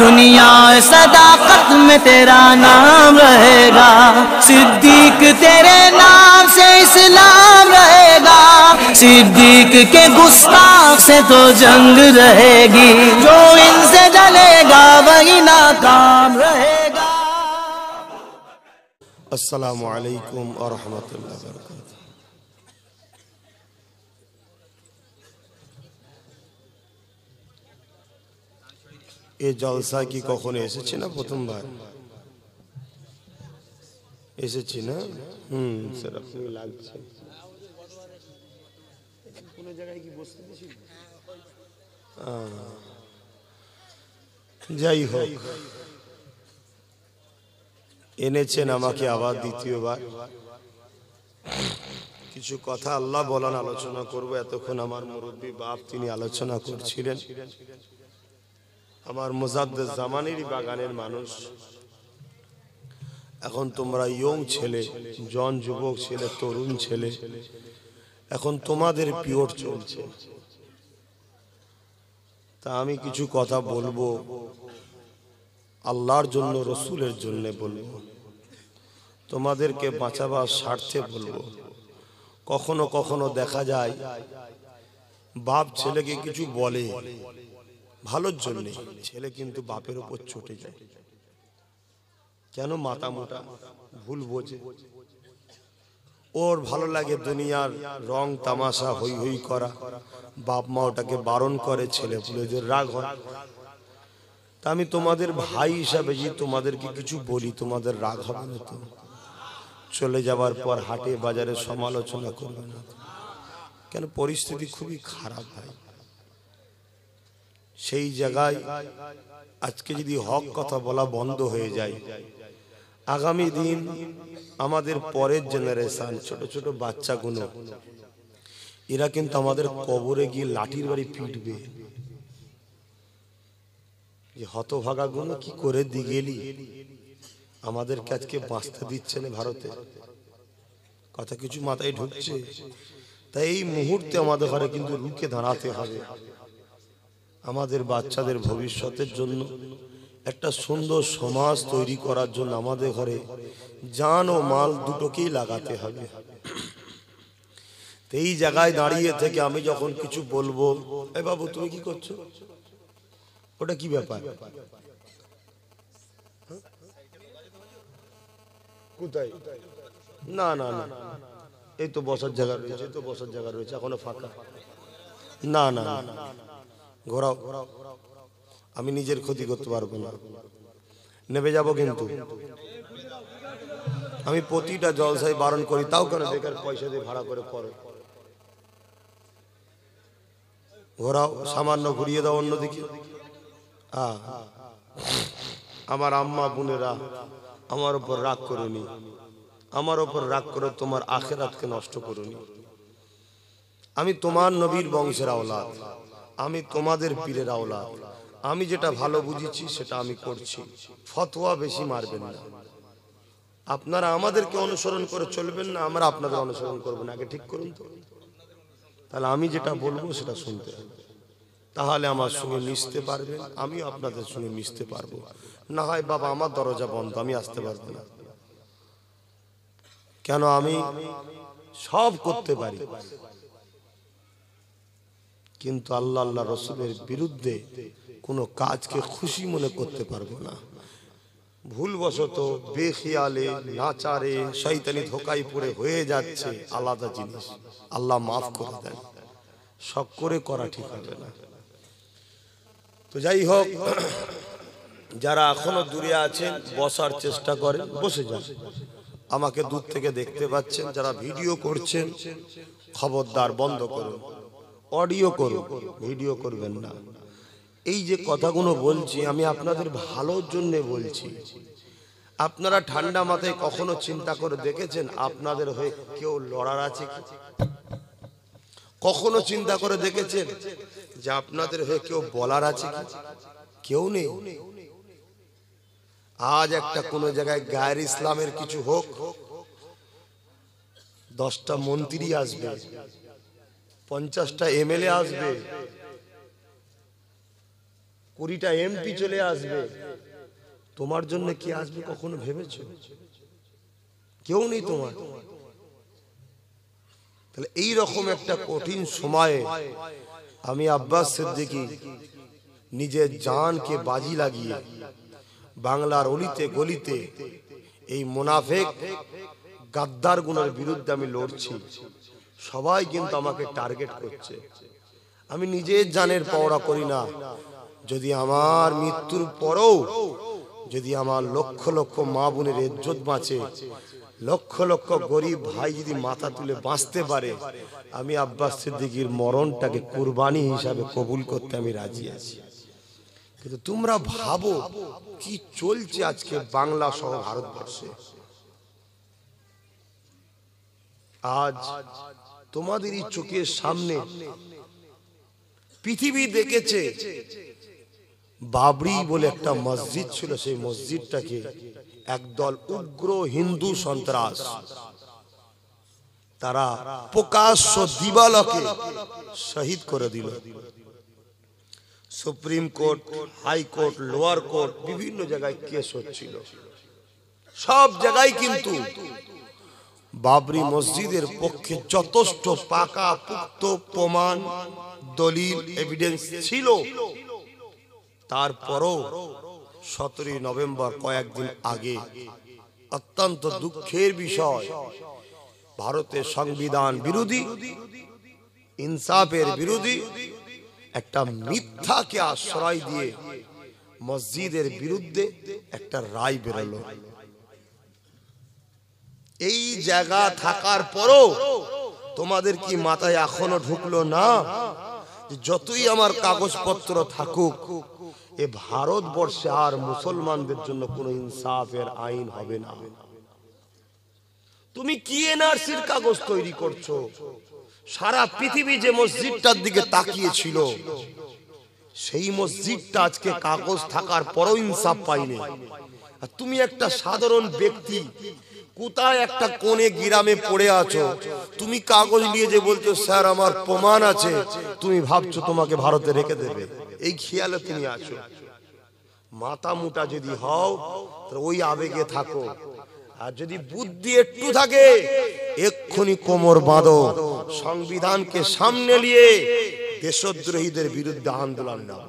دنیا صداقت میں تیرا نام رہے گا صدیق تیرے نام سے اسلام رہے گا صدیق کے گستاخ سے تو جنگ رہے گی جو ان سے جلے گا وہی ناکام رہے گا السلام علیکم اللہ وبرکاتہ এ জলসা কি কখনো এসেছে না প্রথমবার এসেছি না হুম সেরকম লাগছে যাই হোক এনেছেন আমাকে আবার দ্বিতীয়বার কিছু কথা আল্লাহ বলান আলোচনা করব এতক্ষণ আমার মুরব্বী বাপ তিনি আলোচনা করছিলেন আমার মোজাদ্দেস জামানির বাগানের মানুষ এখন তোমরা ইয়ং ছেলে জন যুবক ছেলে তরুণ ছেলে এখন তোমাদের পিওর চলছে তা আমি কিছু কথা বলবো আল্লাহর জন্য রসুলের জন্য বলবো তোমাদেরকে বাঁচাবার স্বার্থে বলবো কখনো কখনো দেখা যায় বাপ ছেলেকে কিছু বলে ভালোর জন্যে ছেলে কিন্তু বাপের ওপর ছুটে যায় কেন মাতা মোটা ভুল বোঝে ওর ভালো লাগে দুনিয়ার রং তামাশা হই হই করা বাপ মা ওটাকে বারণ করে ছেলে পুলেদের রাগ হয় তা আমি তোমাদের ভাই হিসাবে যে তোমাদেরকে কিছু বলি তোমাদের রাগ হবে না তো চলে যাবার পর হাটে বাজারে সমালোচনা করবে না কেন পরিস্থিতি খুবই খারাপ হয় সেই জায়গায় আজকে যদি হক কথা বলা বন্ধ হয়ে যায় আগামী দিন আমাদের পরের জেনারেশন ছোট ছোট বাচ্চাগুলো এরা কিন্তু আমাদের কবরে গিয়ে লাঠির বাড়ি পিটবে যে হতভাগা গুণ কি করে দিয়ে গেলি আমাদেরকে আজকে বাঁচতে দিচ্ছে না ভারতে কথা কিছু মাথায় ঢুকছে তাই এই মুহূর্তে আমাদের ঘরে কিন্তু রুখে দাঁড়াতে হবে আমাদের বাচ্চাদের ভবিষ্যতের জন্য একটা সুন্দর সমাজ তৈরি করার জন্য আমাদের ঘরে যান ও মাল দুটোকেই লাগাতে হবে এই জায়গায় দাঁড়িয়ে থেকে আমি যখন কিছু বলবো এ বাবু তুমি কি করছো ওটা কি ব্যাপার না না না এই তো বসার জায়গা রয়েছে এই তো বসার জায়গা রয়েছে এখনো ফাঁকা না না না ঘোরাও আমি নিজের ক্ষতি করতে পারবো না নেবে যাব কিন্তু আমি প্রতিটা জলসায় বারণ করি তাও কেন বেকার পয়সা দিয়ে ভাড়া করে পরে ঘোরাও সামান্য ঘুরিয়ে দাও অন্যদিকে আমার আম্মা বোনেরা আমার ওপর রাগ করুনি আমার ওপর রাগ করে তোমার আখেরাতকে নষ্ট করুনি আমি তোমার নবীর বংশের আওলাদ আমি তোমাদের পীরের আওলা আমি যেটা ভালো বুঝেছি সেটা আমি করছি ফতোয়া বেশি মারবেন না আপনারা আমাদেরকে অনুসরণ করে চলবেন না আমরা আপনাদের অনুসরণ করবো না আগে ঠিক করুন তো তাহলে আমি যেটা বলবো সেটা শুনতে তাহলে আমার সঙ্গে মিশতে পারবেন আমি আপনাদের সঙ্গে মিশতে পারবো না হয় বাবা আমার দরজা বন্ধ আমি আসতে পারবো না কেন আমি সব করতে পারি কিন্তু আল্লাহ আল্লাহ রসুলের বিরুদ্ধে কোনো কাজকে খুশি মনে করতে পারবো না ভুলবশত বেখিয়ালে নাচারে শৈতানি ধোকাই পড়ে হয়ে যাচ্ছে আলাদা জিনিস আল্লাহ মাফ করে দেন শখ করে করা ঠিক হবে না তো যাই হোক যারা এখনো দূরে আছেন বসার চেষ্টা করে বসে যান আমাকে দূর থেকে দেখতে পাচ্ছেন যারা ভিডিও করছেন খবরদার বন্ধ করুন অডিও করুন ভিডিও করবেন না এই যে কথাগুলো বলছি আমি আপনাদের ভালোর জন্য বলছি আপনারা ঠান্ডা মাথায় কখনো চিন্তা করে দেখেছেন আপনাদের হয়ে কেউ লড়ার আছে কি কখনো চিন্তা করে দেখেছেন যে আপনাদের হয়ে কেউ বলার আছে কি কেউ নেই আজ একটা কোনো জায়গায় গায়ের ইসলামের কিছু হোক দশটা মন্ত্রী আসবে পঞ্চাশটা এমএলএ আসবে কুড়িটা এমপি চলে আসবে তোমার জন্য কি আসবে কখনো ভেবেছ কেউ নেই তোমার তাহলে এই রকম একটা কঠিন সময়ে আমি আব্বাস সিদ্দিকি নিজের জানকে বাজি লাগিয়ে বাংলার অলিতে গলিতে এই মোনাফেক গাদ্দার গুনার বিরুদ্ধে আমি লড়ছি সবাই কিন্তু আমাকে টার্গেট করছে আমি নিজের জানের পওড়া করি না যদি আমার মৃত্যুর পরও যদি আমার লক্ষ লক্ষ মা বোনের ইজ্জত বাঁচে লক্ষ লক্ষ গরিব ভাই যদি মাথা তুলে বাঁচতে পারে আমি আব্বাস সিদ্দিকির মরণটাকে কুরবানি হিসাবে কবুল করতে আমি রাজি আছি কিন্তু তোমরা ভাবো কি চলছে আজকে বাংলা সহ ভারতবর্ষে আজ তোমাদেরই চোখের সামনে পৃথিবী দেখেছে বাবরি বলে একটা মসজিদ ছিল সেই মসজিদটাকে একদল উগ্র হিন্দু সন্ত্রাস তারা প্রকাশ্য দিবালকে শহীদ করে দিল supreme court high court lower court বিভিন্ন জায়গায় কেস হচ্ছিল সব জায়গায় কিন্তু বাবরি মসজিদের পক্ষে যথেষ্ট পাকা পুক্ত প্রমাণ দলিল এভিডেন্স ছিল তারপরও সতেরোই নভেম্বর কয়েকদিন আগে অত্যন্ত দুঃখের বিষয় ভারতের সংবিধান বিরোধী ইনসাফের বিরোধী একটা মিথ্যাকে আশ্রয় দিয়ে মসজিদের বিরুদ্ধে একটা রায় বেরোলো এই জায়গা থাকার পরও তোমাদের কি মাথায় এখনো ঢুকলো না যতই আমার কাগজপত্র থাকুক এ ভারতবর্ষে আর মুসলমানদের জন্য কোনো ইনসাফের আইন হবে না তুমি কি এনআরসির কাগজ তৈরি করছো সারা পৃথিবী যে মসজিদটার দিকে তাকিয়েছিল সেই মসজিদটা আজকে কাগজ থাকার পরও ইনসাফ পাইনি আর তুমি একটা সাধারণ ব্যক্তি কোথায় একটা কোণে গিরামে পড়ে আছো তুমি কাগজ নিয়ে যে বলছো স্যার আমার প্রমাণ আছে তুমি ভাবছো তোমাকে ভারতে রেখে দেবে এই খেয়ালে তুমি আছো মাথা মোটা যদি হও ওই আবেগে থাকো আর যদি বুদ্ধি একটু থাকে এক্ষুনি কোমর বাঁধো সংবিধানকে সামনে নিয়ে দেশদ্রোহীদের বিরুদ্ধে আন্দোলন নাও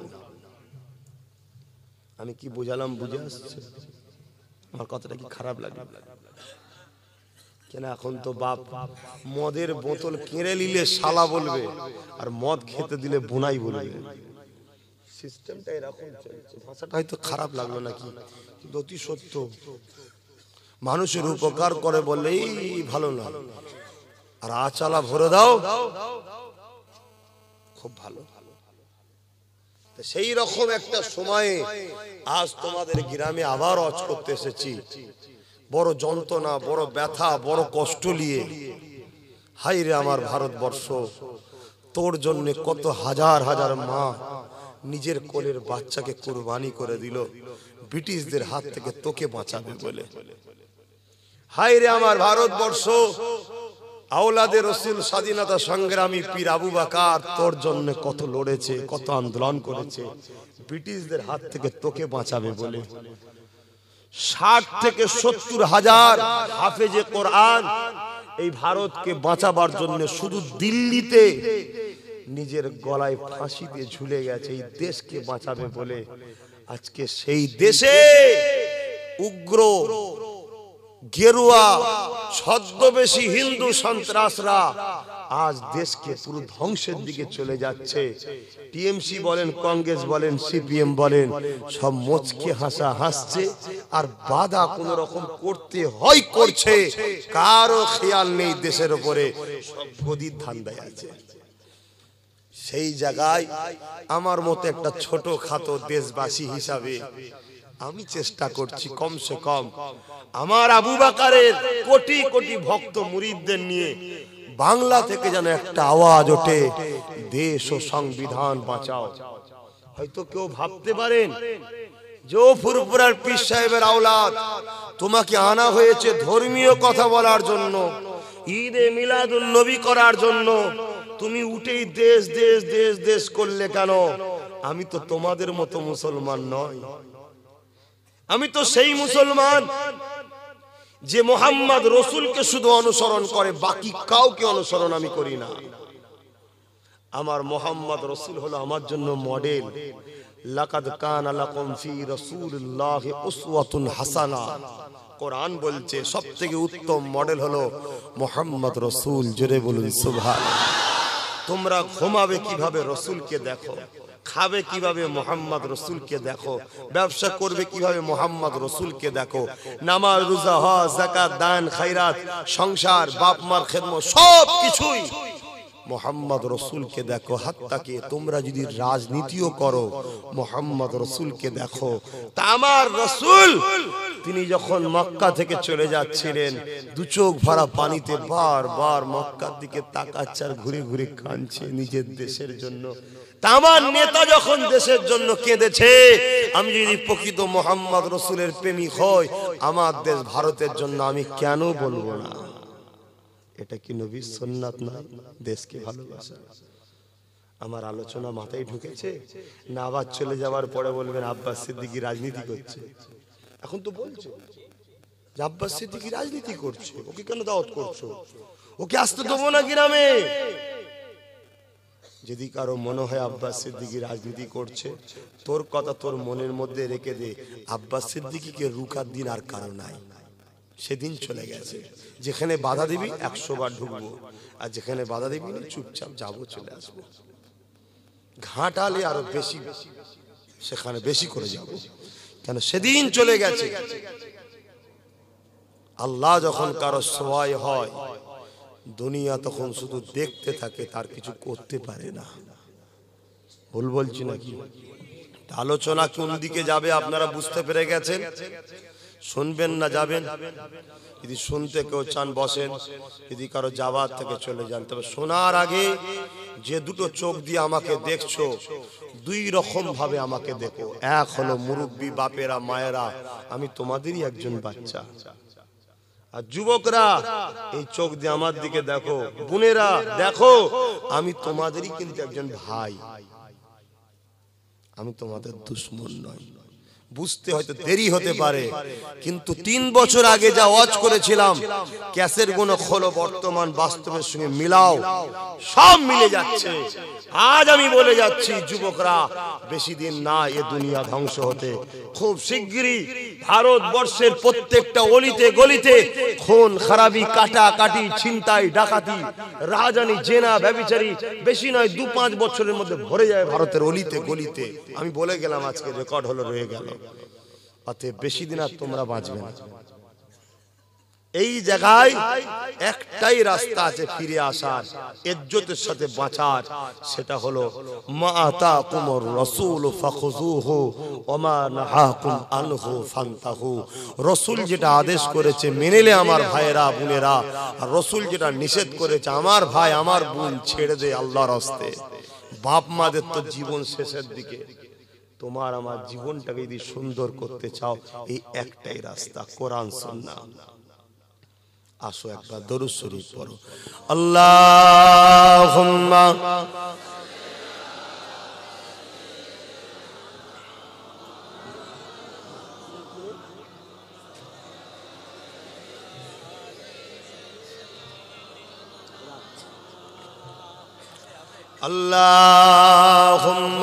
আমি কি বুঝালাম বুঝে আসছে আমার কথাটা কি খারাপ লাগে কেন এখন তো বাপ মদের বোতল কেড়ে নিলে শালা বলবে আর মদ খেতে দিলে বোনাই বলবে সিস্টেমটা এরকম চলছে ভাষাটা হয়তো খারাপ লাগলো নাকি অতি সত্য মানুষের উপকার করে বললেই ভালো না আর আচালা ভরে দাও খুব ভালো সেই রকম একটা সময়ে আজ তোমাদের গ্রামে আবার অজ করতে এসেছি বড় যন্ত্রণা বড় ব্যথা বড় কষ্ট নিয়ে হাই রে আমার ভারতবর্ষ তোর জন্য কত হাজার হাজার মা নিজের কোলের বাচ্চাকে কুরবানি করে দিল ব্রিটিশদের হাত থেকে তোকে বাঁচাবে বলে হাই রে আমার ভারতবর্ষ আওলাদের রসুল স্বাধীনতা সংগ্রামী পীর আবু বাকার তোর জন্য কত লড়েছে কত আন্দোলন করেছে ব্রিটিশদের হাত থেকে তোকে বাঁচাবে বলে ষাট থেকে সত্তর হাজার হাফেজে কোরআন এই ভারতকে বাঁচাবার জন্য শুধু দিল্লিতে নিজের গলায় ফাঁসি দিয়ে ঝুলে গেছে এই দেশকে বাঁচাবে বলে আজকে সেই দেশে উগ্র গেরুয়া ছদ্মবেশী হিন্দু সন্ত্রাসরা আজ দেশকে পুরো ধ্বংসের দিকে চলে যাচ্ছে টিএমসি বলেন কংগ্রেস বলেন সিপিএম বলেন সব মোচকে হাসা হাসছে আর বাধা কোন রকম করতে হয় করছে কারো খেয়াল নেই দেশের উপরে সব ধান ধান্দায় আছে সেই জায়গায় আমার মতো একটা ছোট খাতো দেশবাসী হিসাবে আমি চেষ্টা করছি কমসে কম আমার আবু বাকারের কোটি কোটি ভক্ত মুরিদদের নিয়ে বাংলা থেকে যেন একটা আওয়াজ ওঠে দেশ ও সংবিধান বাঁচাও হয়তো কেউ ভাবতে পারেন যে ফুরপুরার পীর সাহেবের আওলাদ তোমাকে আনা হয়েছে ধর্মীয় কথা বলার জন্য ঈদে মিলাদুল নবী করার জন্য তুমি উঠেই দেশ দেশ দেশ দেশ করলে কেন আমি তো তোমাদের মতো মুসলমান নয় আমি তো সেই মুসলমান যে মোহাম্মদ রসুলকে শুধু অনুসরণ করে বাকি কাউকে অনুসরণ আমি করি না আমার মোহাম্মদ রসুল হলো আমার জন্য মডেল লাকাদ কান লাকুম ফি রাসূলিল্লাহ উসওয়াতুন হাসানা কোরআন বলছে সবথেকে উত্তম মডেল হলো মোহাম্মদ রসুল জোরে বলুন সুবহান তোমরা ঘুমাবে কিভাবে রসুলকে দেখো খাবে কিভাবে মোহাম্মদ রসুলকে দেখো ব্যবসা করবে কিভাবে মোহাম্মদ রসুলকে দেখো নামাজ রোজা হজ জাকাত দান খাইরাত সংসার বাপ মার খেদম সব কিছুই মোহাম্মদ রসুলকে দেখো হাত্তাকে তোমরা যদি রাজনীতিও করো মোহাম্মদ রসুলকে দেখো তামার রসুল তিনি যখন মক্কা থেকে চলে যাচ্ছিলেন দু চোখ ভরা পানিতে বার বার মক্কার দিকে তাকাচ্ছার আর ঘুরে ঘুরে কাঁদছে নিজের দেশের জন্য তামার আমার নেতা যখন দেশের জন্য কেঁদেছে আমি যদি প্রকৃত মোহাম্মদ রসুলের প্রেমিক হই আমার দেশ ভারতের জন্য আমি কেন বলবো না এটা কি নবী সন্ন্যাত না দেশকে ভালোবাসা আমার আলোচনা মাথায় ঢুকেছে না আবার চলে যাওয়ার পরে বলবেন আব্বাস সিদ্দিকি রাজনীতি করছে এখন তো বলছে যে আব্বাস সিদ্দিকি রাজনীতি করছে ওকে কেন দাওয়াত করছো ওকে আসতে দেবো না গ্রামে যদি কারো মনে হয় আব্বাস সিদ্দিকি রাজনীতি করছে তোর কথা তোর মনের মধ্যে রেখে দে আব্বাস সিদ্দিকিকে রুকার দিন আর কারো নাই সেদিন চলে গেছে যেখানে বাধা দিবি একশো বার ঢুকবো আর যেখানে বাধা দিবি চুপচাপ যাব চলে আসবো ঘাটালে আরো বেশি সেখানে বেশি করে যাব কেন সেদিন চলে গেছে আল্লাহ যখন কারো সবাই হয় দুনিয়া তখন শুধু দেখতে থাকে তার কিছু করতে পারে না ভুল বলছি নাকি আলোচনা কোন দিকে যাবে আপনারা বুঝতে পেরে গেছেন শুনবেন না যাবেন যদি শুনতে কেউ চান বসেন যদি কারো যাওয়ার থেকে চলে যান তবে শোনার আগে যে দুটো চোখ দিয়ে আমাকে দেখছো দুই রকম ভাবে আমাকে দেখো এক হলো মুরব্বী বাপেরা মায়েরা আমি তোমাদেরই একজন বাচ্চা আর যুবকরা এই চোখ দিয়ে আমার দিকে দেখো বোনেরা দেখো আমি তোমাদেরই কিন্তু একজন ভাই আমি তোমাদের দুশ্মন নয় বুঝতে হয়তো দেরি হতে পারে কিন্তু তিন বছর আগে যা ওয়াজ করেছিলাম ক্যাসের গুণ খোলো বর্তমান বাস্তবের সঙ্গে মিলাও সব মিলে যাচ্ছে আজ আমি বলে যাচ্ছি যুবকরা বেশি দিন না এ দুনিয়া ধ্বংস হতে খুব শিগগিরই ভারতবর্ষের প্রত্যেকটা অলিতে গলিতে খুন খারাপি কাটা কাটি ছিনতাই ডাকাতি রাজানি জেনা ব্যবিচারী বেশি নয় দু পাঁচ বছরের মধ্যে ভরে যায় ভারতের অলিতে গলিতে আমি বলে গেলাম আজকে রেকর্ড হলো রয়ে গেল অতএব বেশি দিন আর তোমরা বাঁচবে না এই জায়গায় একটাই রাস্তা আছে ফিরে আসার ইজ্জতের সাথে বাঁচার সেটা হলো মা কুমর রাসূল ফাখুযুহু ওয়া মা নাহাকুম আনহু ফান্তাহু রাসূল যেটা আদেশ করেছে মেনেলে আমার ভাইয়েরা বোনেরা আর রাসূল যেটা নিষেধ করেছে আমার ভাই আমার বোন ছেড়ে দে আল্লাহর রাস্তায় বাপ মাদের তো জীবন শেষের দিকে তোমার আমার জীবনটাকে যদি সুন্দর করতে চাও এই একটাই রাস্তা কোরআন সন্না আসো একবার দরুদ শরীফ পড়ো আল্লাহুম্মা اللهم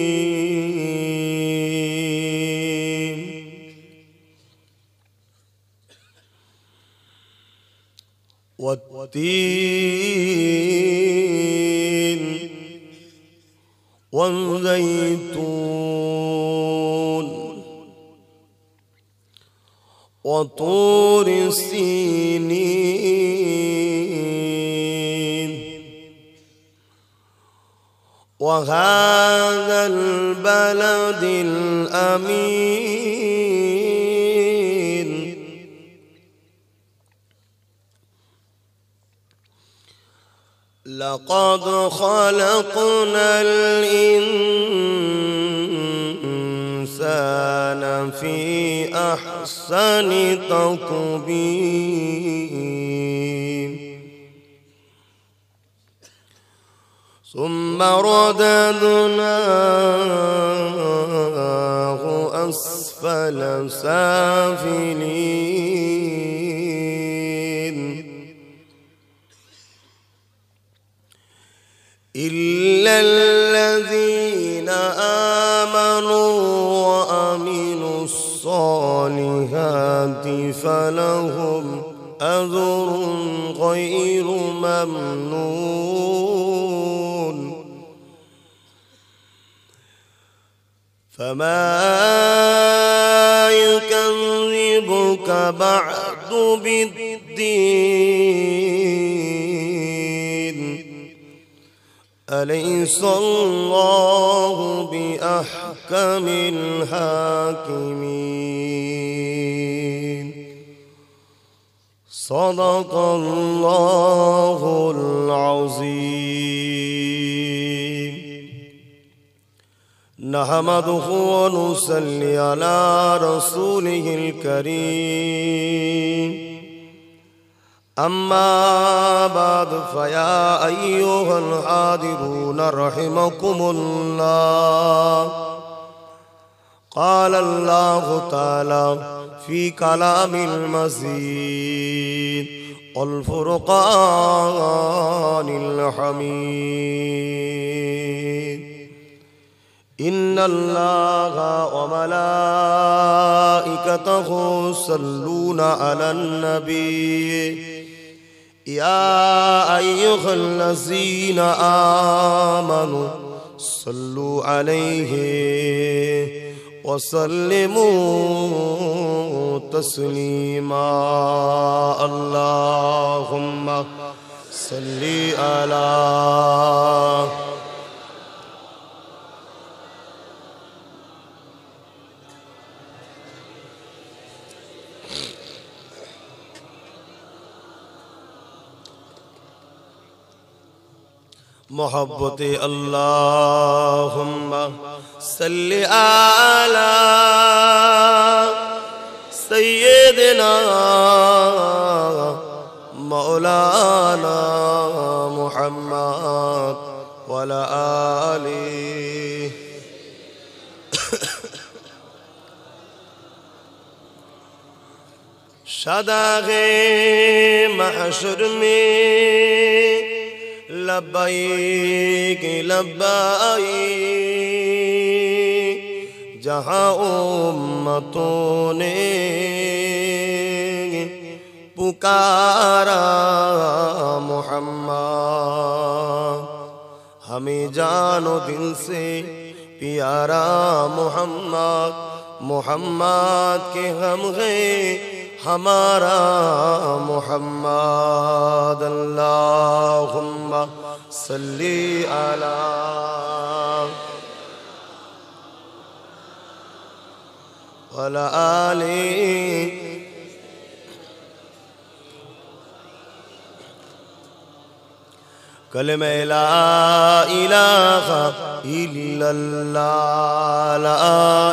والتين والزيتون وطور السينين وهذا البلد الأمين لقد خلقنا الإنسان في أحسن تقبيل ثم رددناه أسفل سافلين إلا الذين آمنوا وأمنوا الصالحات فلهم أجر غير ممنون فما يكذبك بعد بالدين أليس الله بأحكم الحاكمين صدق الله العظيم نحمده ونصلي على رسوله الكريم أما بعد فيا أيها الحاضرون رحمكم الله قال الله تعالى في كلام المزيد الفرقان الحميد إن الله وملائكته يصلون على النبي يا أيها الذين آمنوا صلوا عليه وسلموا تسليما اللهم صل على محبت اللهم صل على سيدنا مولانا محمد وعلى آله شداغ محشر میں লব্বাইক লব্বাইক जहाँ उम्मतों ने पुकारा मोहम्मद हमें जानो दिल से प्यारा मोहम्मद मोहम्मद के हम गए ہمارا محمد اللہم صلی علی ولا آلی کلمہ لا الہ الا اللہ لا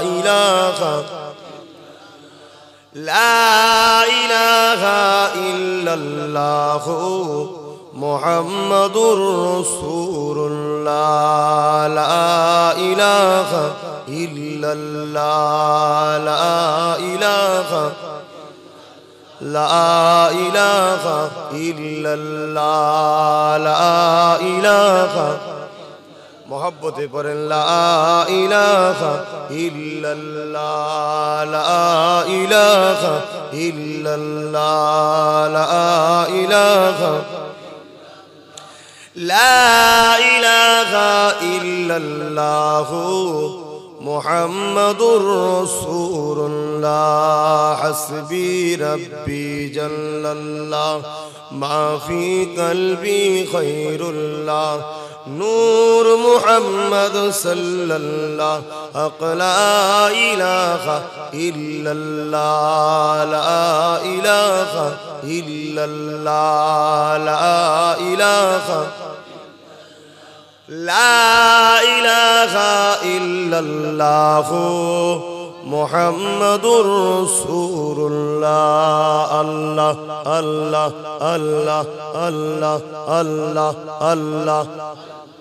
الہ لا إله إلا الله محمد رسول الله لا إله إلا الله لا إله لا إله إلا الله لا إله محبت پرن لا إله إلا الله لا إله إلا الله لا إله لا إله إلا الله محمد رسول الله حسبي ربي جل الله ما في قلبي خير الله نور محمد صلى الله حق لا إله إلا الله لا إله إلا الله لا إله لا إله إلا الله محمد رسول الله الله الله الله الله الله, الله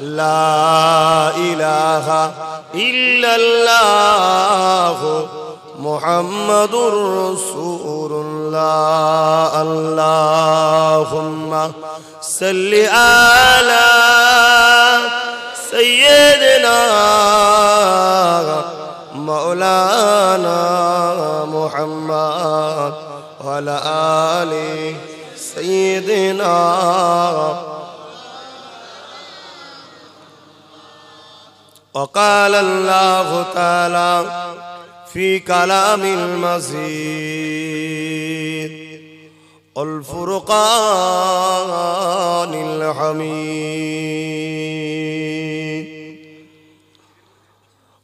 لا إله إلا الله محمد رسول الله اللهم صل على سيدنا مولانا محمد وعلى آل سيدنا وقال الله تعالى في كلام المزيد الفرقان الحميد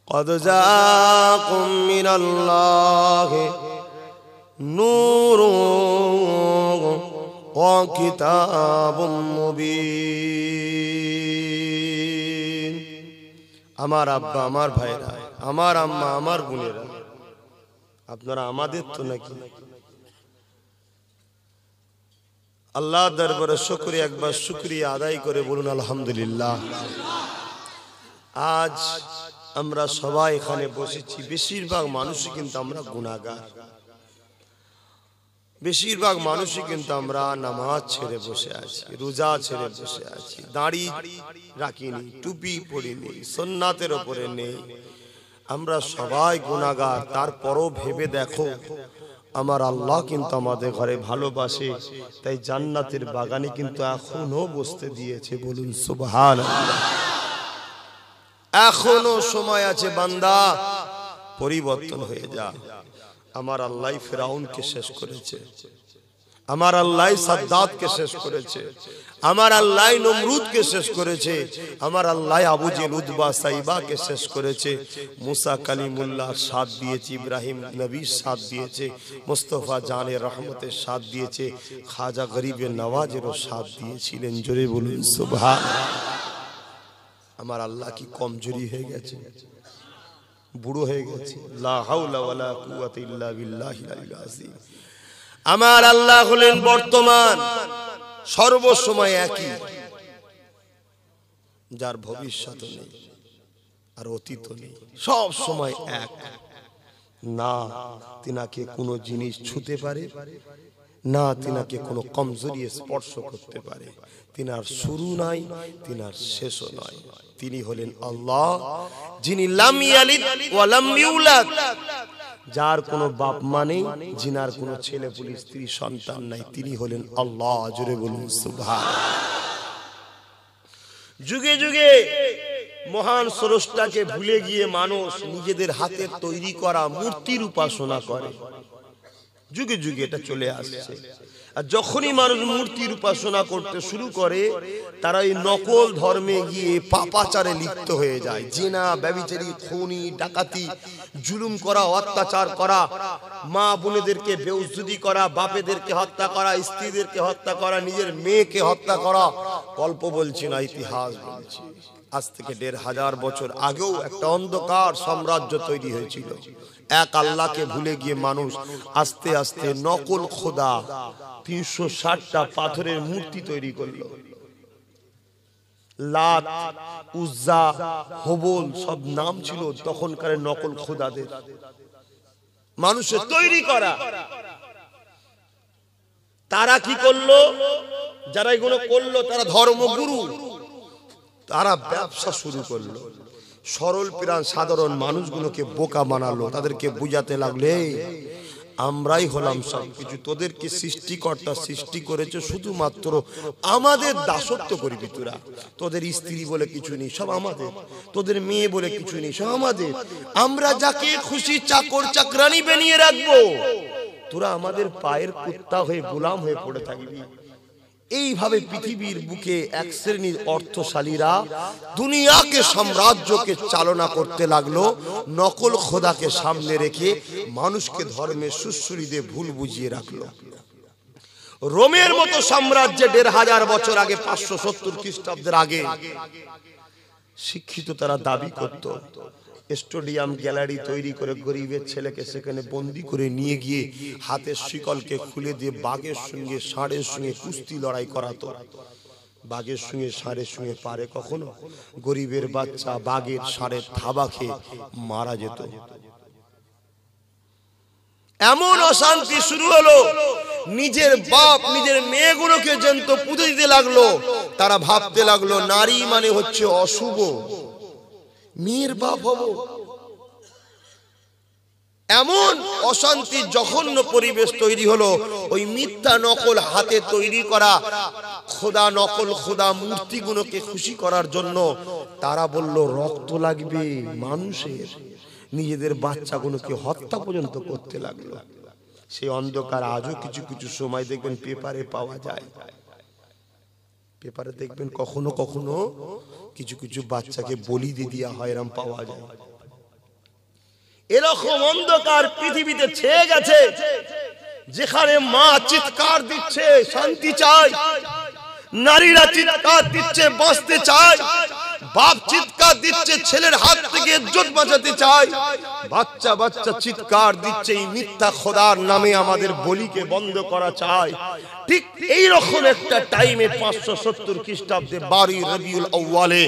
قد جاءكم من الله نور وكتاب مبين আমার আব্বা আমার ভাইরা আমার আম্মা আমার বোনেরা আপনারা আমাদের তো নাকি আল্লাহ দরবারে শুক্রিয়া একবার শুক্রিয়া আদায় করে বলুন আলহামদুলিল্লাহ আজ আমরা সবাই এখানে বসেছি বেশিরভাগ মানুষই কিন্তু আমরা গুণাগার বেশিরভাগ মানুষই কিন্তু আমরা নামাজ ছেড়ে বসে আছি রোজা ছেড়ে বসে আছি দাড়ি রাখিনি টুপি পরিনি সন্ন্যাতের ওপরে নেই আমরা সবাই গুণাগার তারপরও ভেবে দেখো আমার আল্লাহ কিন্তু আমাদের ঘরে ভালোবাসে তাই জান্নাতের বাগানে কিন্তু এখনো বসতে দিয়েছে বলুন সুবহান এখনো সময় আছে বান্দা পরিবর্তন হয়ে যা আমার আল্লাহ ফেরাউনকে শেষ করেছে আমার আল্লাহ সাদ্দাতকে শেষ করেছে আমার আল্লাহ নমরুদকে শেষ করেছে আমার আল্লাহ আবু জেলুদবা সাইবাকে শেষ করেছে মুসা কালিমুল্লাহর সাথ দিয়েছে ইব্রাহিম নবীর সাথ দিয়েছে মোস্তফা জানের রহমতের সাথ দিয়েছে খাজা গরিবের নওয়াজেরও সাথ দিয়েছিলেন জোরে বলুন সুভা আমার আল্লাহ কি কমজোরি হয়ে গেছে বুড়ো হয়ে গেছি আমার আল্লাহ হলেন বর্তমান সর্বসময় একই যার ভবিষ্যৎ নেই আর অতীত নেই সব সময় এক না তিনাকে কোনো জিনিস ছুতে পারে না তিনাকে কোনো কমজোরি স্পর্শ করতে পারে তিনার শুরু নাই তিনার শেষও নয় তিনি হলেন আল্লাহ যিনি যার কোনো বাপ মানে যিনার কোনো ছেলে পুলি স্ত্রী সন্তান নাই তিনি হলেন আল্লাহ জুড়ে বলুন সুভা যুগে যুগে মহান সরসটাকে ভুলে গিয়ে মানুষ নিজেদের হাতে তৈরি করা মূর্তির উপাসনা করে যুগে যুগে এটা চলে আসছে আর যখনই মানুষ মূর্তির উপাসনা করতে শুরু করে তারা এই নকল ধর্মে গিয়ে পাপাচারে লিপ্ত হয়ে যায় জেনা ব্যবিচারি খুনি ডাকাতি জুলুম করা অত্যাচার করা মা বোনেদেরকে বেউজুদি করা বাপেদেরকে হত্যা করা স্ত্রীদেরকে হত্যা করা নিজের মেয়েকে হত্যা করা গল্প বলছি না ইতিহাস বলছি আজ থেকে দেড় হাজার বছর আগেও একটা অন্ধকার সাম্রাজ্য তৈরি হয়েছিল এক আল্লাহকে ভুলে গিয়ে মানুষ আস্তে আস্তে নকল খোদা তিনশো ষাটটা পাথরের মূর্তি তৈরি করলো লাত উজ্জা হবল সব নাম ছিল তখনকার নকল খোদাদের মানুষের তৈরি করা তারা কি করলো যারা এগুলো করলো তারা ধর্মগুরু তারা ব্যবসা শুরু করলো সরল প্রাণ সাধারণ মানুষগুলোকে বোকা বানালো তাদেরকে বুঝাতে লাগলে আমরাই হলাম সব কিছু তোদেরকে সৃষ্টিকর্তা সৃষ্টি করেছে শুধুমাত্র আমাদের দাসত্ব করিবি তোরা তোদের স্ত্রী বলে কিছু নেই সব আমাদের তোদের মেয়ে বলে কিছু নেই সব আমাদের আমরা যাকে খুশি চাকর চাকরানি বেনিয়ে রাখবো তোরা আমাদের পায়ের কুত্তা হয়ে গোলাম হয়ে পড়ে থাকবি এইভাবে পৃথিবীর বুকে এক শ্রেণীর অর্থশালীরা দুনিয়াকে সাম্রাজ্যকে চালনা করতে লাগলো নকল খোদাকে সামনে রেখে মানুষকে ধর্মের সুশ্রীদে ভুল বুঝিয়ে রাখলো রোমের মতো সাম্রাজ্যে দেড় হাজার বছর আগে পাঁচশো সত্তর খ্রিস্টাব্দের আগে শিক্ষিত তারা দাবি করত স্টেডিয়াম গ্যালারি তৈরি করে গরিবের ছেলেকে সেখানে বন্দি করে নিয়ে গিয়ে হাতের শিকলকে খুলে দিয়ে বাঘের সঙ্গে ষাঁড়ের সঙ্গে কুস্তি লড়াই করাতো বাঘের সঙ্গে ষাঁড়ের সঙ্গে পারে কখনো গরিবের বাচ্চা বাঘের ষাঁড়ের থাবা খেয়ে মারা যেত এমন অশান্তি শুরু হলো নিজের বাপ নিজের মেয়েগুলোকে তো পুজো দিতে লাগলো তারা ভাবতে লাগলো নারী মানে হচ্ছে অশুভ মেয়ের বাপ হব এমন অশান্তি জঘন্য পরিবেশ তৈরি হলো ওই মিথ্যা নকল হাতে তৈরি করা খোদা নকল খোদা মূর্তিগুলোকে খুশি করার জন্য তারা বলল রক্ত লাগবে মানুষের নিজেদের বাচ্চাগুলোকে হত্যা পর্যন্ত করতে লাগলো সেই অন্ধকার আজও কিছু কিছু সময় দেখবেন পেপারে পাওয়া যায় পেপারে দেখবেন কখনো কখনো কিছু কিছু বাচ্চাকে বলি দিয়ে দিয়া হয় এরম পাওয়া যায় এরকম অন্ধকার পৃথিবীতে ছেয়ে গেছে যেখানে মা চিৎকার দিচ্ছে শান্তি চায় নারীরা চিৎকার দিচ্ছে বসতে চায় বাপ চিৎকার দিচ্ছে ছেলের হাত থেকে ইজ্জত বাঁচাতে চায় বাচ্চা বাচ্চা চিৎকার দিচ্ছে এই মিথ্যা খোদার নামে আমাদের বলিকে বন্ধ করা চায় ঠিক এই রকম একটা টাইমে পাঁচশো সত্তর খ্রিস্টাব্দে বারোই রবিউল আউয়ালে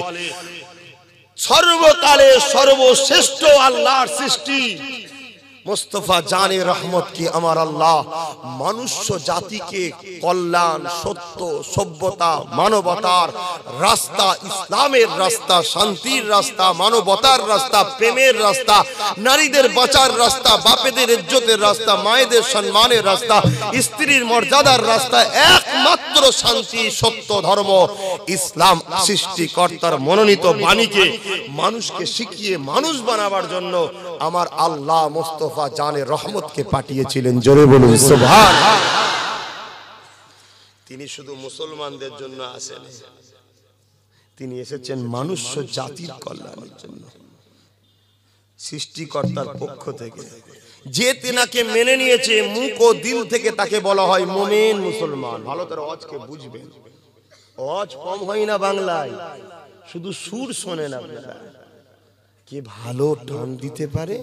সর্বকালে সর্বশ্রেষ্ঠ আল্লাহর সৃষ্টি মোস্তফা জানে রহমত কি আমার আল্লাহ মানুষ জাতিকে কল্যাণ সত্য সভ্যতা মানবতার রাস্তা ইসলামের রাস্তা শান্তির রাস্তা মানবতার রাস্তা প্রেমের রাস্তা নারীদের বাঁচার রাস্তা বাপেদের ইজ্জতের রাস্তা মায়েদের সম্মানের রাস্তা স্ত্রীর মর্যাদার রাস্তা একমাত্র শান্তি সত্য ধর্ম ইসলাম সৃষ্টিকর্তার মনোনীত বাণীকে মানুষকে শিখিয়ে মানুষ বানাবার জন্য আমার আল্লাহ মোস্তফা জানে রহমতকে পাঠিয়েছিলেন জোরে বলুন তিনি শুধু মুসলমানদের জন্য আসেন তিনি এসেছেন মানুষ জাতির কল্যাণের জন্য সৃষ্টিকর্তার পক্ষ থেকে যে তেনাকে মেনে নিয়েছে মুখ ও দিল থেকে তাকে বলা হয় মোমেন মুসলমান ভালো তার অজকে বুঝবেন অজ কম হয় না বাংলায় শুধু সুর শোনেন আপনারা কে ভালো টান দিতে পারে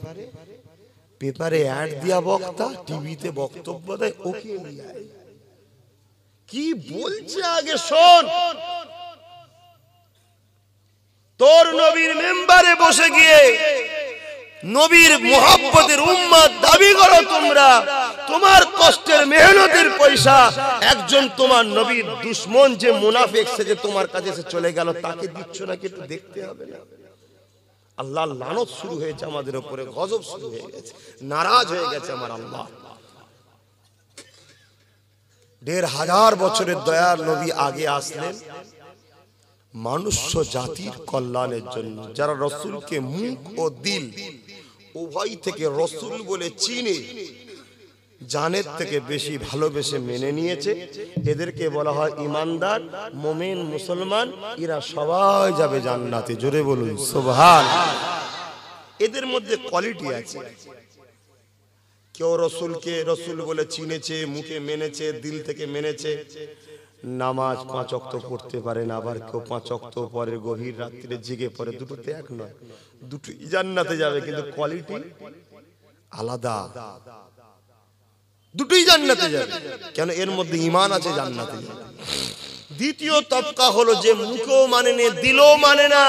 পেপারে অ্যাড দিয়া বক্তা টিভিতে বক্তব্য দেয় ওকে কি বলছে আগে শোন তোর নবীর মেম্বারে বসে গিয়ে নবীর মোহাব্বতের উম্মাদ দাবি করো তোমরা তোমার কষ্টের মেহনতের পয়সা একজন তোমার নবীর দুশ্মন যে মুনাফেক সে যে তোমার কাছে এসে চলে গেল তাকে দিচ্ছ নাকি একটু দেখতে হবে না আল্লাহ লানত শুরু হয়েছে আমাদের উপরে গজব শুরু হয়ে গেছে নারাজ হয়ে গেছে আমার আল্লাহ দেড় হাজার বছরের দয়ার নবী আগে আসলেন মানুষ্য জাতির কল্যাণের জন্য যারা রসুলকে মুখ ও দিল উভয় থেকে রসুল বলে চিনে জানের থেকে বেশি ভালোবেসে মেনে নিয়েছে এদেরকে বলা হয় ইমানদার মোমেন মুসলমান এরা সবাই যাবে জান্নাতে জোরে বলুন সোভান এদের মধ্যে কোয়ালিটি আছে কেউ রসুলকে রসুল বলে চিনেছে মুখে মেনেছে দিল থেকে মেনেছে নামাজ পাঁচ অক্ত পড়তে পারেন আবার কেউ পাঁচ অক্ত পরে গভীর রাত্রে জেগে পরে দুটোতে এক নয় দুটো জান্নাতে যাবে কিন্তু কোয়ালিটি আলাদা দুটোই জান্নাতে যাবে কেন এর মধ্যে ইমান আছে জান্নাতে দ্বিতীয় তবকা হলো যে মুখেও মানে নে দিলেও মানে না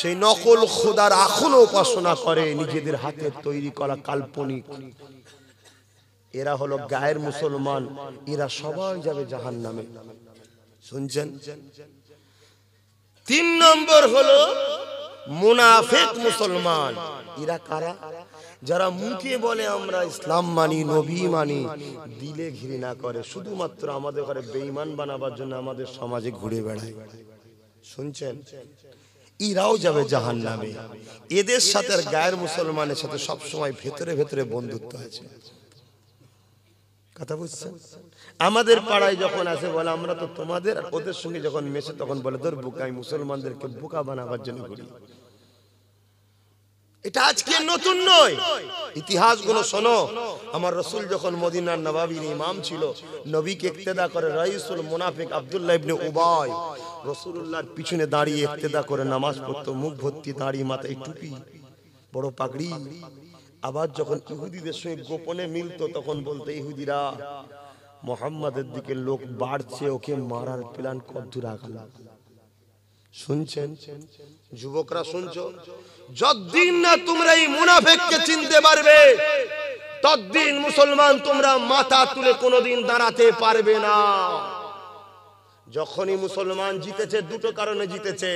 সেই নকল খোদার আখলও উপাসনা করে নিজেদের হাতে তৈরি করা কাল্পনিক এরা হলো গায়ের মুসলমান এরা সবাই যাবে জাহান নামে শুনছেন তিন নম্বর হলো মুনাফেক মুসলমান এরা কারা যারা মুখে বলে আমরা ইসলাম মানি নবী মানি দিলে ঘৃণা করে শুধুমাত্র আমাদের ঘরে বেঈমান বানাবার জন্য আমাদের সমাজে ঘুরে বেড়ায় শুনছেন ইরাও যাবে জাহান নামে এদের সাথে আর গায়ের মুসলমানের সাথে সবসময় ভেতরে ভেতরে বন্ধুত্ব আছে কথা বুঝছেন আমাদের পাড়ায় যখন আছে বলে আমরা তো তোমাদের ওদের সঙ্গে যখন মেশে তখন বলে ধর বুকাই মুসলমানদেরকে বোকা বানাবার জন্য ঘুরি এটা আজকে নতুন নয় ইতিহাসগুলো শোনো আমার রসুল যখন মদিনার নবাবির ইমাম ছিল নবীকে ইক্তেদা করে রাইসুল মুনাফিক আবদুল্লাহ ইবনে উবাই রসুল্লাহর পিছনে দাঁড়িয়ে ইক্তেদা করে নামাজ পড়তো মুখ ভর্তি দাঁড়িয়ে মাথায় টুপি বড় পাগড়ি আবার যখন ইহুদিদের সঙ্গে গোপনে মিলতো তখন বলতো ইহুদিরা মোহাম্মদের দিকে লোক বাড়ছে ওকে মারার প্ল্যান কদ্দূর আগালা শুনছেন যুবকরা শুনছো যতদিন না তোমরা এই মুনাফেককে চিনতে পারবে ততদিন মুসলমান তোমরা মাথা তুলে কোনোদিন দাঁড়াতে পারবে না যখনই মুসলমান জিতেছে দুটো কারণে জিতেছে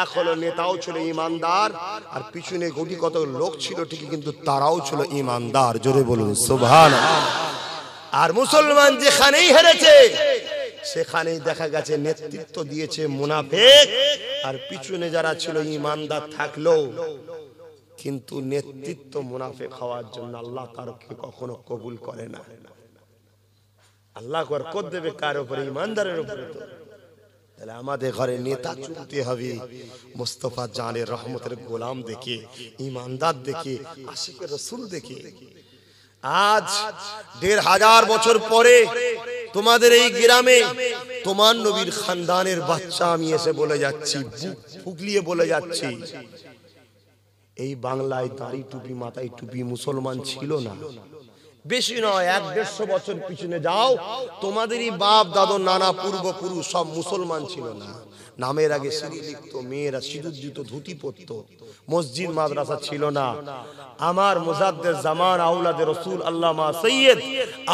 এক হলো নেতাও ছিল ইমানদার আর পিছনে গুটি কত লোক ছিল ঠিকই কিন্তু তারাও ছিল ইমানদার জোরে বলুন সোভান আর মুসলমান যেখানেই হেরেছে সেখানেই দেখা গেছে নেতৃত্ব দিয়েছে মুনাফেক আর পিছনে যারা ছিল ইমানদার থাকলো কিন্তু নেতৃত্ব মুনাফেক হওয়ার জন্য আল্লাহ কারকে কখনো কবুল করে না আল্লাহ কর দেবে কার উপরে ইমানদারের উপরে তাহলে আমাদের ঘরে নেতা চুনতে হবে মোস্তফা জানের রহমতের গোলাম দেখে ইমানদার দেখে আশিকের রসুল দেখে আজ দেড় হাজার বছর পরে তোমাদের এই গ্রামে তোমার নবীর খানদানের বাচ্চা আমি এসে বলে যাচ্ছি ফুকলিয়ে বলে যাচ্ছি এই বাংলায় দাড়ি টুপি মাথায় টুপি মুসলমান ছিল না বেশি নয় এক দেড়শো বছর পিছনে যাও তোমাদেরই বাপ দাদ নানা পূর্বপুরুষ সব মুসলমান ছিল না নামের আগে সিঁড়ি লিখত মেয়েরা সিঁদুর ধুতি পরত মসজিদ মাদ্রাসা ছিল না আমার মোজাদ্দের জামান আউলাদের রসুল আল্লামা সৈয়দ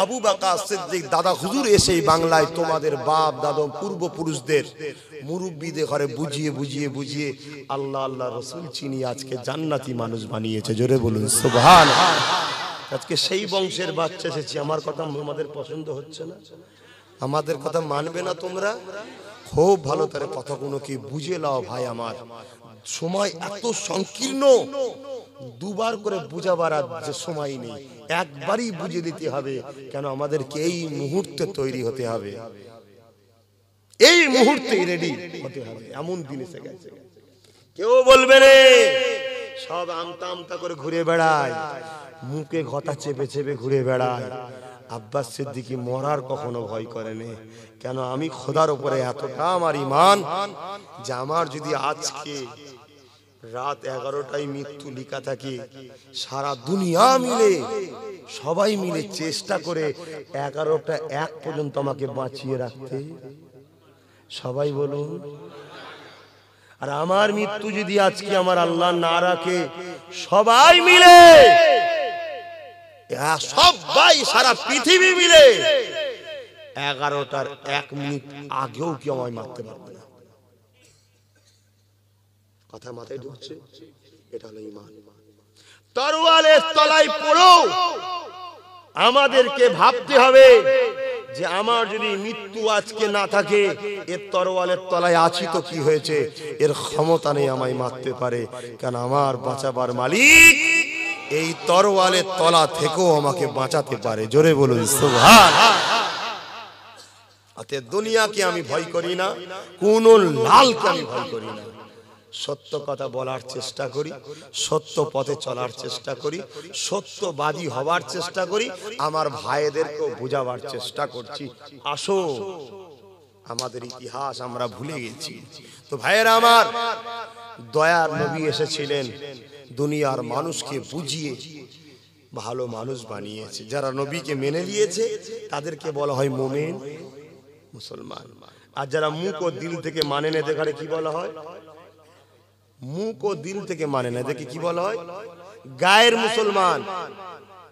আবু বাকা সিদ্দিক দাদা হুজুর এসে বাংলায় তোমাদের বাপ দাদম পূর্বপুরুষদের মুরব্বীদের ঘরে বুঝিয়ে বুঝিয়ে বুঝিয়ে আল্লাহ আল্লাহ রসুল চিনি আজকে জান্নাতি মানুষ বানিয়েছে জোরে বলুন সুভান আজকে সেই বংশের বাচ্চা এসেছি আমার কথা আমাদের পছন্দ হচ্ছে না আমাদের কথা মানবে না তোমরা খুব ভালো তার কথাগুলো কি বুঝে নাও ভাই আমার সময় এত সংকীর্ণ দুবার করে বুঝাবার যে সময় নেই একবারই বুঝে দিতে হবে কেন আমাদেরকে এই মুহূর্তে তৈরি হতে হবে এই মুহূর্তে রেডি হতে হবে এমন দিন এসে গেছে কেউ বলবে রে সব আমতা আমতা করে ঘুরে বেড়ায় মুখে ঘটা চেপে চেপে ঘুরে বেড়ায় আব্বাস সিদ্দিকি মরার কখনো ভয় করেনি কেন আমি খোদার উপরে এতটা আমার ইমান যে আমার যদি আজকে রাত এগারোটায় মৃত্যু লিখা থাকে সারা দুনিয়া মিলে সবাই মিলে চেষ্টা করে এগারোটা এক পর্যন্ত আমাকে বাঁচিয়ে রাখতে সবাই বলুন আর আমার মৃত্যু যদি আজকে আমার আল্লাহ না রাখে সবাই মিলে সবাই সারা পৃথিবী মিলে এগারোটার এক মিনিট আগেও কি আমায় মারতে পারবে না কথা মাথায় ঢুকছে এটা হলো ইমান তরোয়ালের তলায় পড়ো আমাদেরকে ভাবতে হবে যে আমার যদি মৃত্যু আজকে না থাকে এর তরোয়ালের তলায় আছি তো কি হয়েছে এর ক্ষমতা নেই আমায় মারতে পারে কেন আমার বাঁচাবার মালিক এই তরওয়ালের তলা থেকেও আমাকে বাঁচাতে পারে জোরে বলুন দুনিয়াকে আমি ভয় করি না কোন লালকে আমি ভয় করি না সত্য কথা বলার চেষ্টা করি সত্য পথে চলার চেষ্টা করি সত্যবাদী হওয়ার চেষ্টা করি আমার ভাইদেরকে বোঝাবার চেষ্টা করছি আসো আমাদের ইতিহাস আমরা ভুলে গেছি তো ভাইয়েরা আমার দয়ার নবী এসেছিলেন দুনিয়ার মানুষকে বুঝিয়ে ভালো মানুষ বানিয়েছে যারা নবীকে মেনে নিয়েছে তাদেরকে বলা হয় মোমেন মুসলমান আর যারা মুখ ও দিল থেকে মানে না এদের কি বলা হয় মুখ ও দিল থেকে মানে না দেখে কি বলা হয় গায়ের মুসলমান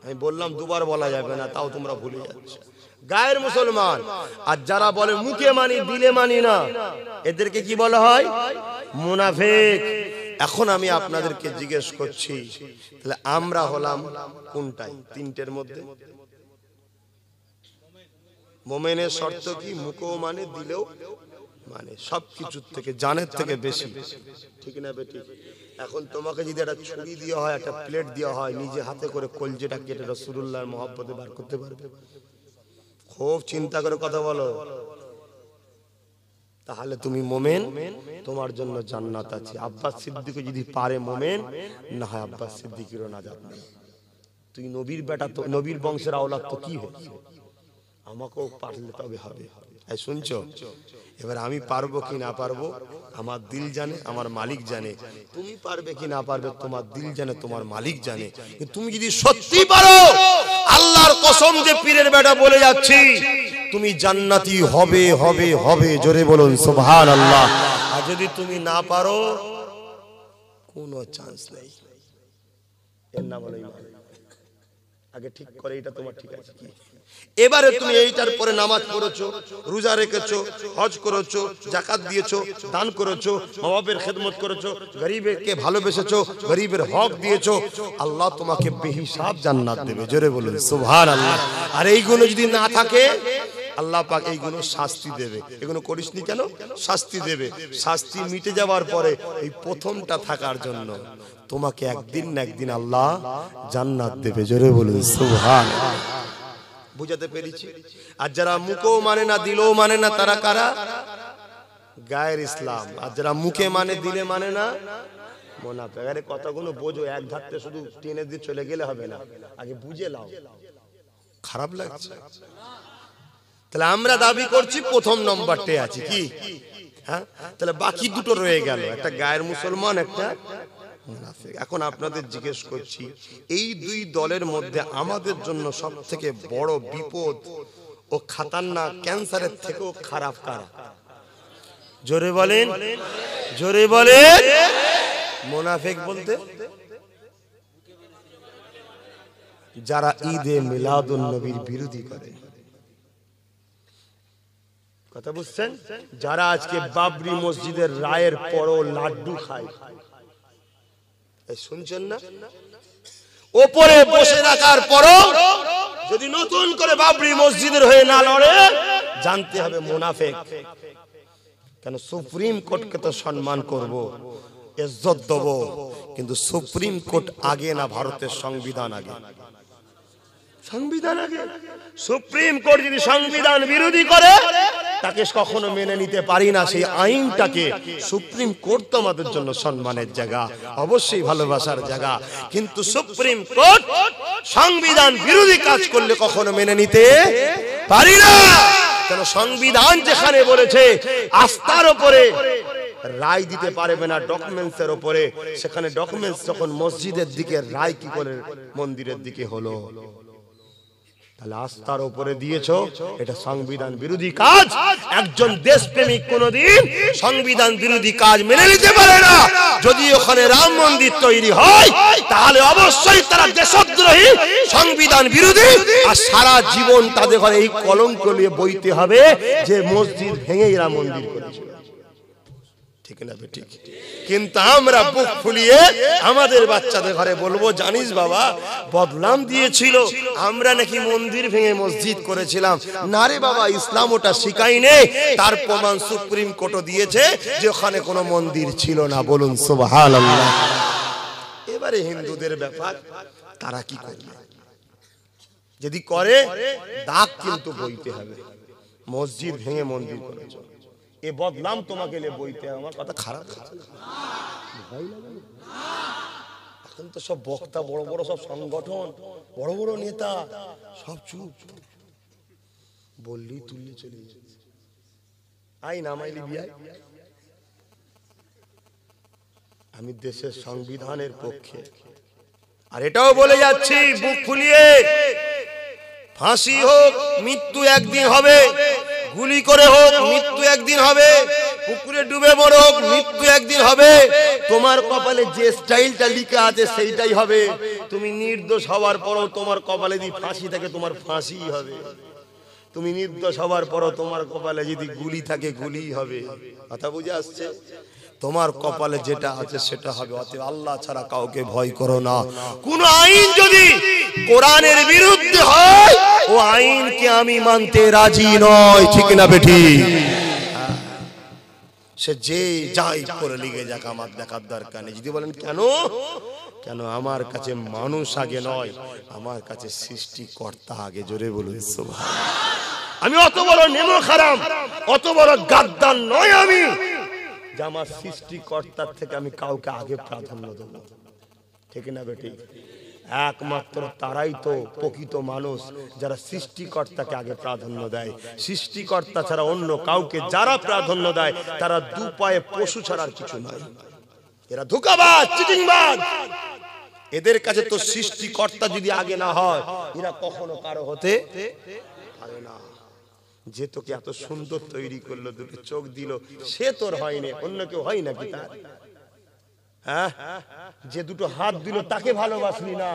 আমি বললাম দুবার বলা যাবে না তাও তোমরা ভুলে যাচ্ছ গায়ের মুসলমান আর যারা বলে মুখে মানি দিলে মানি না এদেরকে কি বলা হয় মুনাফেক এখন আমি আপনাদেরকে জিজ্ঞেস করছি তাহলে আমরা হলাম কোনটাই তিনটের মধ্যে মোমেনের শর্ত কি মুখও মানে দিলেও মানে সবকিছুর থেকে জানের থেকে বেশি ঠিক না বেটি এখন তোমাকে যদি একটা ছুরি দেওয়া হয় একটা প্লেট দেওয়া হয় নিজে হাতে করে কলজেটা কেটে রসুল্লাহর মহব্বতে বার করতে পারবে খুব চিন্তা করে কথা বলো তাহলে তুমি মোমেন তোমার জন্য জান্নাত আছে আব্বাস সিদ্দিক যদি পারে মোমেন না হয় আব্বাস সিদ্দিকেরও না যাত তুই নবীর বেটা তো নবীর বংশের আওলাদ তো কি হচ্ছে আমাকেও পারলে তবে হবে শুনছ এবার আমি পারবো কি না পারবো আমার দিল জানে আমার মালিক জানে তুমি পারবে কি না পারবে তোমার দিল জানে তোমার মালিক জানে তুমি যদি সত্যি পারো আল্লাহর কসম যে পীরের বেটা বলে যাচ্ছি তুমি জান্নাতি হবে হবে হবে জোরে বলুন সোভান আল্লাহ আর যদি তুমি না পারো কোনো চান্স নেই এর নাম হলো আগে ঠিক করে এটা তোমার ঠিক আছে কি এবারে তুমি এইটার পরে নামাজ পড়েছো রোজা রেখেছো হজ করেছো জাকাত দিয়েছো দান করেছো মা খেদমত করেছো গরিবেরকে ভালোবেসেছো গরিবের হক দিয়েছো আল্লাহ তোমাকে বেহিসাব জান্নাত দেবে জোরে বলুন সুবহানাল্লাহ আর এইগুলো যদি না থাকে আল্লাহ পাক এইগুলো শাস্তি দেবে এগুলো করিসনি কেন শাস্তি দেবে শাস্তি মিটে যাওয়ার পরে এই প্রথমটা থাকার জন্য তোমাকে একদিন না একদিন আল্লাহ জান্নাত দেবে জোরে বলুন সুবহানাল্লাহ বুঝাতে পেরেছি আর যারা মুখেও মানে না মানে দিলেও মানে, মানে না তারা কারা গায়ের ইসলাম আর যারা মুখে মানে, মানে দিলে মানে না মোনাফেক আরে কথাগুলো বোঝো এক ধারতে শুধু টেনে দিয়ে চলে গেলে হবে না আগে বুঝে লাও খারাপ লাগছে তাহলে আমরা দাবি করছি প্রথম নম্বরটে আছি কি হ্যাঁ? হ্যাঁ তাহলে বাকি দুটো রয়ে গেল একটা গায়ের মুসলমান একটা এখন আপনাদের জিজ্ঞেস করছি এই দুই দলের মধ্যে আমাদের জন্য সব থেকে বড় বিপদ ও খাতারনাক ক্যান্সারের থেকেও খারাপ কারা জোরে বলেন জোরে বলে মোনাফেক বলতে যারা ঈদে মিলাদুল নবীর বিরোধী করে কথা বুঝছেন যারা আজকে বাবরি মসজিদের রায়ের পরও লাড্ডু খায় শুনছেন না ওপরে বসে রাখার পরও যদি নতুন করে বাবরি মসজিদের হয়ে না লড়ে জানতে হবে মুনাফেক কেন সুপ্রিম কোর্টকে তো সম্মান করব ইজ্জত দেব কিন্তু সুপ্রিম কোর্ট আগে না ভারতের সংবিধান আগে সংবিধান আগে সুপ্রিম কোর্ট যদি সংবিধান বিরোধী করে তাকে কখনো মেনে নিতে পারি না সেই আইনটাকে সুপ্রিম কোর্ট তো আমাদের জন্য সম্মানের জায়গা অবশ্যই ভালোবাসার জায়গা কিন্তু সুপ্রিম কোর্ট সংবিধান বিরোধী কাজ করলে কখনো মেনে নিতে পারি না কেন সংবিধান যেখানে বলেছে আস্থার ওপরে রায় দিতে পারবে না ডকুমেন্টস এর উপরে সেখানে ডকুমেন্টস যখন মসজিদের দিকে রায় কি করে মন্দিরের দিকে হলো তাহলে আস্থার উপরে দিয়েছ এটা সংবিধান বিরোধী কাজ একজন দেশপ্রেমিক কোনদিন সংবিধান বিরোধী কাজ মেনে নিতে পারে না যদি ওখানে রাম মন্দির তৈরি হয় তাহলে অবশ্যই তারা দেশদ্রোহী সংবিধান বিরোধী আর সারা জীবন তাদের ঘরে এই কলঙ্ক নিয়ে বইতে হবে যে মসজিদ ভেঙেই রাম মন্দির করেছে ঠিক না ঠিক কিন্তু আমরা বুক ফুলিয়ে আমাদের বাচ্চাদের ঘরে বলবো জানিস বাবা বদলাম দিয়েছিল আমরা নাকি মন্দির ভেঙে মসজিদ করেছিলাম না রে বাবা ইসলাম ওটা শিখাই নেই তার প্রমাণ সুপ্রিম কোর্টও দিয়েছে যে ওখানে কোনো মন্দির ছিল না বলুন এবারে হিন্দুদের ব্যাপার তারা কি করবে যদি করে দাগ কিন্তু বইতে হবে মসজিদ ভেঙে মন্দির করেছে এ বদনাম তোমাকে বইতে আমার কথা খারাপ এখন তো সব বক্তা বড় বড় সব সংগঠন বড় বড় নেতা সব চুপ বললি তুললি চলে আই নামাইলি বিয়াই আমি দেশের সংবিধানের পক্ষে আর এটাও বলে যাচ্ছি বুক ফুলিয়ে ফাঁসি হোক মৃত্যু একদিন হবে গুলি করে হোক মৃত্যু একদিন হবে পুকুরে ডুবে মরে হোক মৃত্যু একদিন হবে তোমার কপালে যে স্টাইলটা লিখে আছে সেইটাই হবে তুমি নির্দোষ হওয়ার পরও তোমার কপালে যদি ফাঁসি থাকে তোমার ফাঁসি হবে তুমি নির্দোষ হওয়ার পরও তোমার কপালে যদি গুলি থাকে গুলি হবে কথা বুঝে আসছে তোমার কপালে যেটা আছে সেটা হবে অতএব আল্লাহ ছাড়া কাউকে ভয় করো না কোন আইন যদি কোরআনের বিরুদ্ধে হয় ও আইনকে আমি মানতে রাজি নয় ঠিক না বেটি সে যে যাই করে লিগে যাক আমার দেখার দরকার নেই যদি বলেন কেন কেন আমার কাছে মানুষ আগে নয় আমার কাছে সৃষ্টিকর্তা আগে জোরে বলুন আমি অত বড় নেমো খারাম অত বড় গাদ্দার নয় আমি যে আমার সৃষ্টিকর্তার থেকে আমি কাউকে আগে প্রাধান্য দেব ঠিক না বেটি একমাত্র তারাই তো প্রকৃত মানুষ যারা সৃষ্টিকর্তাকে আগে প্রাধান্য দেয় সৃষ্টিকর্তা ছাড়া অন্য কাউকে যারা প্রাধান্য দেয় তারা দু পায়ে পশু ছাড়ার কিছু নয় এরা ধোকাবাজ চিটিংবাজ এদের কাছে তো সৃষ্টিকর্তা যদি আগে না হয় এরা কখনো কারো হতে পারে না যে তোকে এত সুন্দর তৈরি করলো দুটো চোখ দিল সে তোর হয়নি অন্য কেউ হয় নাকি তার হ্যাঁ? যে দুটো হাত দিল তাকে ভালোবাসলি না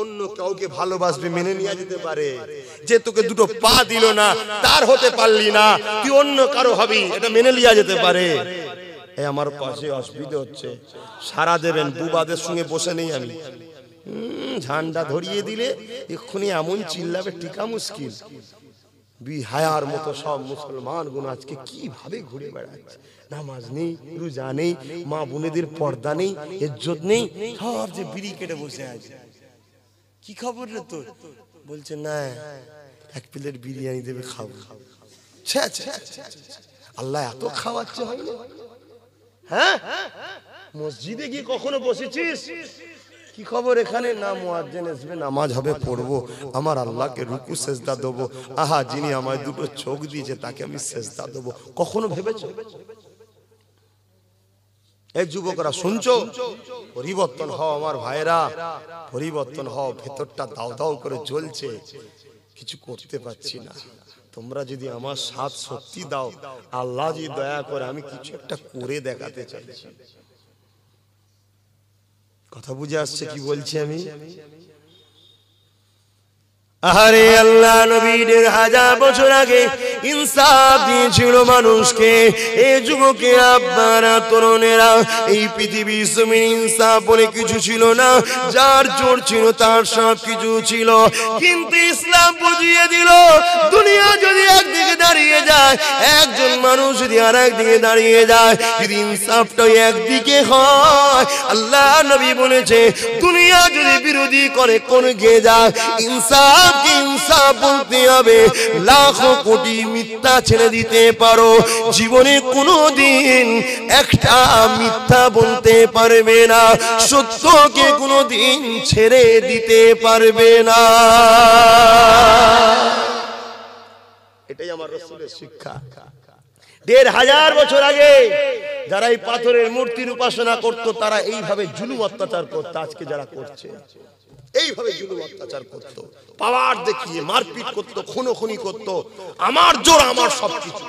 অন্য কাউকে ভালোবাসবে মেনে নিয়ে যেতে পারে যে তোকে দুটো পা দিল না তার হতে পারলি না তুই অন্য কারো হবি এটা মেনে নিয়ে যেতে পারে আমার পাশে অসুবিধা হচ্ছে সারা দেবেন বুবাদের সঙ্গে বসে নেই আমি ঝান্ডা ধরিয়ে দিলে এক্ষুনি এমন চিল্লাবে টিকা মুশকিল বিহায়ার মতো সব মুসলমান গুণ আজকে কিভাবে ঘুরে বেড়াচ্ছে নামাজ নেই রোজা নেই মা বোনেদের পর্দা নেই ইজ্জত নেই সব যে বিড়ি কেটে বসে আছে কি খবর রে তোর বলছে না এক প্লেট বিরিয়ানি দেবে খাবো আল্লাহ এত খাওয়াচ্ছে হয় না হ্যাঁ মসজিদে গিয়ে কখনো বসেছিস কি খবর এখানে না মুয়াজ্জিন আসবে নামাজ হবে পড়ব আমার আল্লাহকে রুকু সেজদা দেব আহা যিনি আমায় দুটো চোখ দিয়েছে তাকে আমি সেজদা দেব কখনো ভেবেছো এই যুবকরা শুনছো পরিবর্তন হও আমার ভাইরা পরিবর্তন হও ভেতরটা দাও দাও করে চলছে কিছু করতে পারছি না তোমরা যদি আমার সাথ সত্যি দাও আল্লাহ যদি দয়া করে আমি কিছু একটা করে দেখাতে চাইছি কথা বুঝা আসছে কি বলছি আমি আহারে আল্লাহ নবীদের হাজার বছর আগে ইনসাফ দিয়েছিল মানুষকে এই যুবকেরা আপনারা তরুণেরা এই পৃথিবী জমিন ইনসাফ বলে কিছু ছিল না যার জোর ছিল তার সব কিছু ছিল কিন্তু ইসলাম বুঝিয়ে দিল দুনিয়া যদি একদিকে দাঁড়িয়ে যায় একজন মানুষ যদি আর একদিকে দাঁড়িয়ে যায় যদি ইনসাফটা একদিকে হয় আল্লাহ নবী বলেছে দুনিয়া যদি বিরোধী করে কোন গে যায় ইনসাফ হক ইনসাফ বলতে হবে লাখ কোটি মিথ্যা ছেড়ে দিতে পারো জীবনে একটা মিথ্যা বলতে পারবে না সত্যকে ছেড়ে দিতে পারবে না এটাই আমার রসুলের শিক্ষা দেড় হাজার বছর আগে যারা এই পাথরের মূর্তির উপাসনা করত তারা এইভাবে জুলুম অত্যাচার করতো আজকে যারা করছে এইভাবে জুলুম অত্যাচার করত পাওয়ার দেখিয়ে মারপিট করত খুনি করত আমার জোর আমার সবকিছু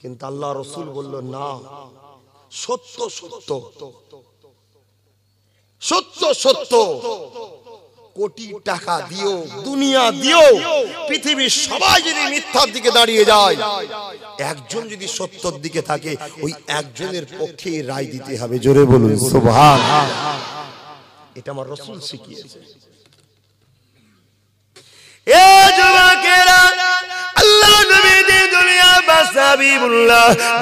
কিন্তু আল্লাহ রসুল বলল না সত্য সত্য সত্য সত্য কোটি টাকা দিও দুনিয়া দিও পৃথিবীর সবাই যদি মিথ্যার দিকে দাঁড়িয়ে যায় একজন যদি সত্যর দিকে থাকে ওই একজনের পক্ষে রায় দিতে হবে জোরে বলুন সুবহান এটা আমার রসুল শিখিয়েছে এ যুবকেরা আল্লাহ নবী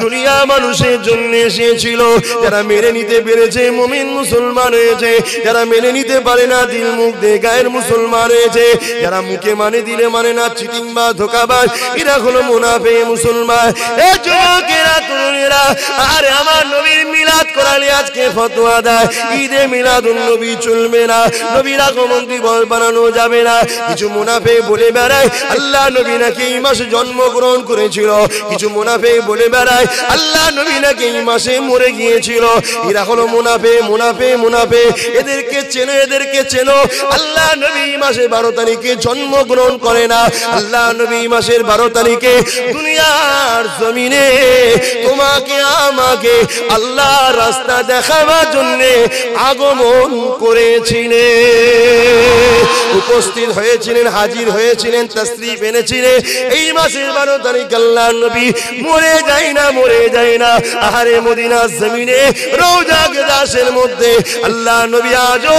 দুনিয়া মানুষের জন্য এসেছিল যারা মেনে নিতে পেরেছে মুমিন মুসলমান হয়েছে যারা মেনে নিতে পারে না দিল মুখ দে গায়ের মুসলমান হয়েছে যারা মুখে মানে দিলে মানে না চিটিং বা ধোকাবাজ এরা হলো মুনাফে মুসলমান আমার নবীর মিলাদ করালে আজকে ফতোয়া দেয় ঈদে মিলাদ নবী চলবে না নবীর আগমন দিবস বানানো যাবে না কিছু মুনাফে বলে বেড়ায় আল্লাহ নবী নাকি এই মাসে জন্মগ্রহণ করেছিল কিছু মুনাফে বলে বেড়ায় আল্লাহ নবী নাকি এই মাসে মরে গিয়েছিল এরা হলো মুনাফে মুনাফে মুনাফে এদেরকে চেনো এদেরকে চেনো আল্লাহ নবী মাসে বারো তারিখে জন্মগ্রহণ করে না আল্লাহ নবী মাসের বারো তারিখে দুনিয়ার জমিনে তোমাকে আমাকে আল্লাহ রাস্তা দেখাবার জন্যে আগমন করেছিলে উপস্থিত হয়েছিলেন হাজির হয়েছিলেন তসরিফ এনেছিলেন এই মাসের বারো তারিখ তারিখ আল্লাহ নবী মরে যাই না মরে যাই না আহারে মদিনা জমিনে রোজা গদাসের মধ্যে আল্লাহ নবী আজও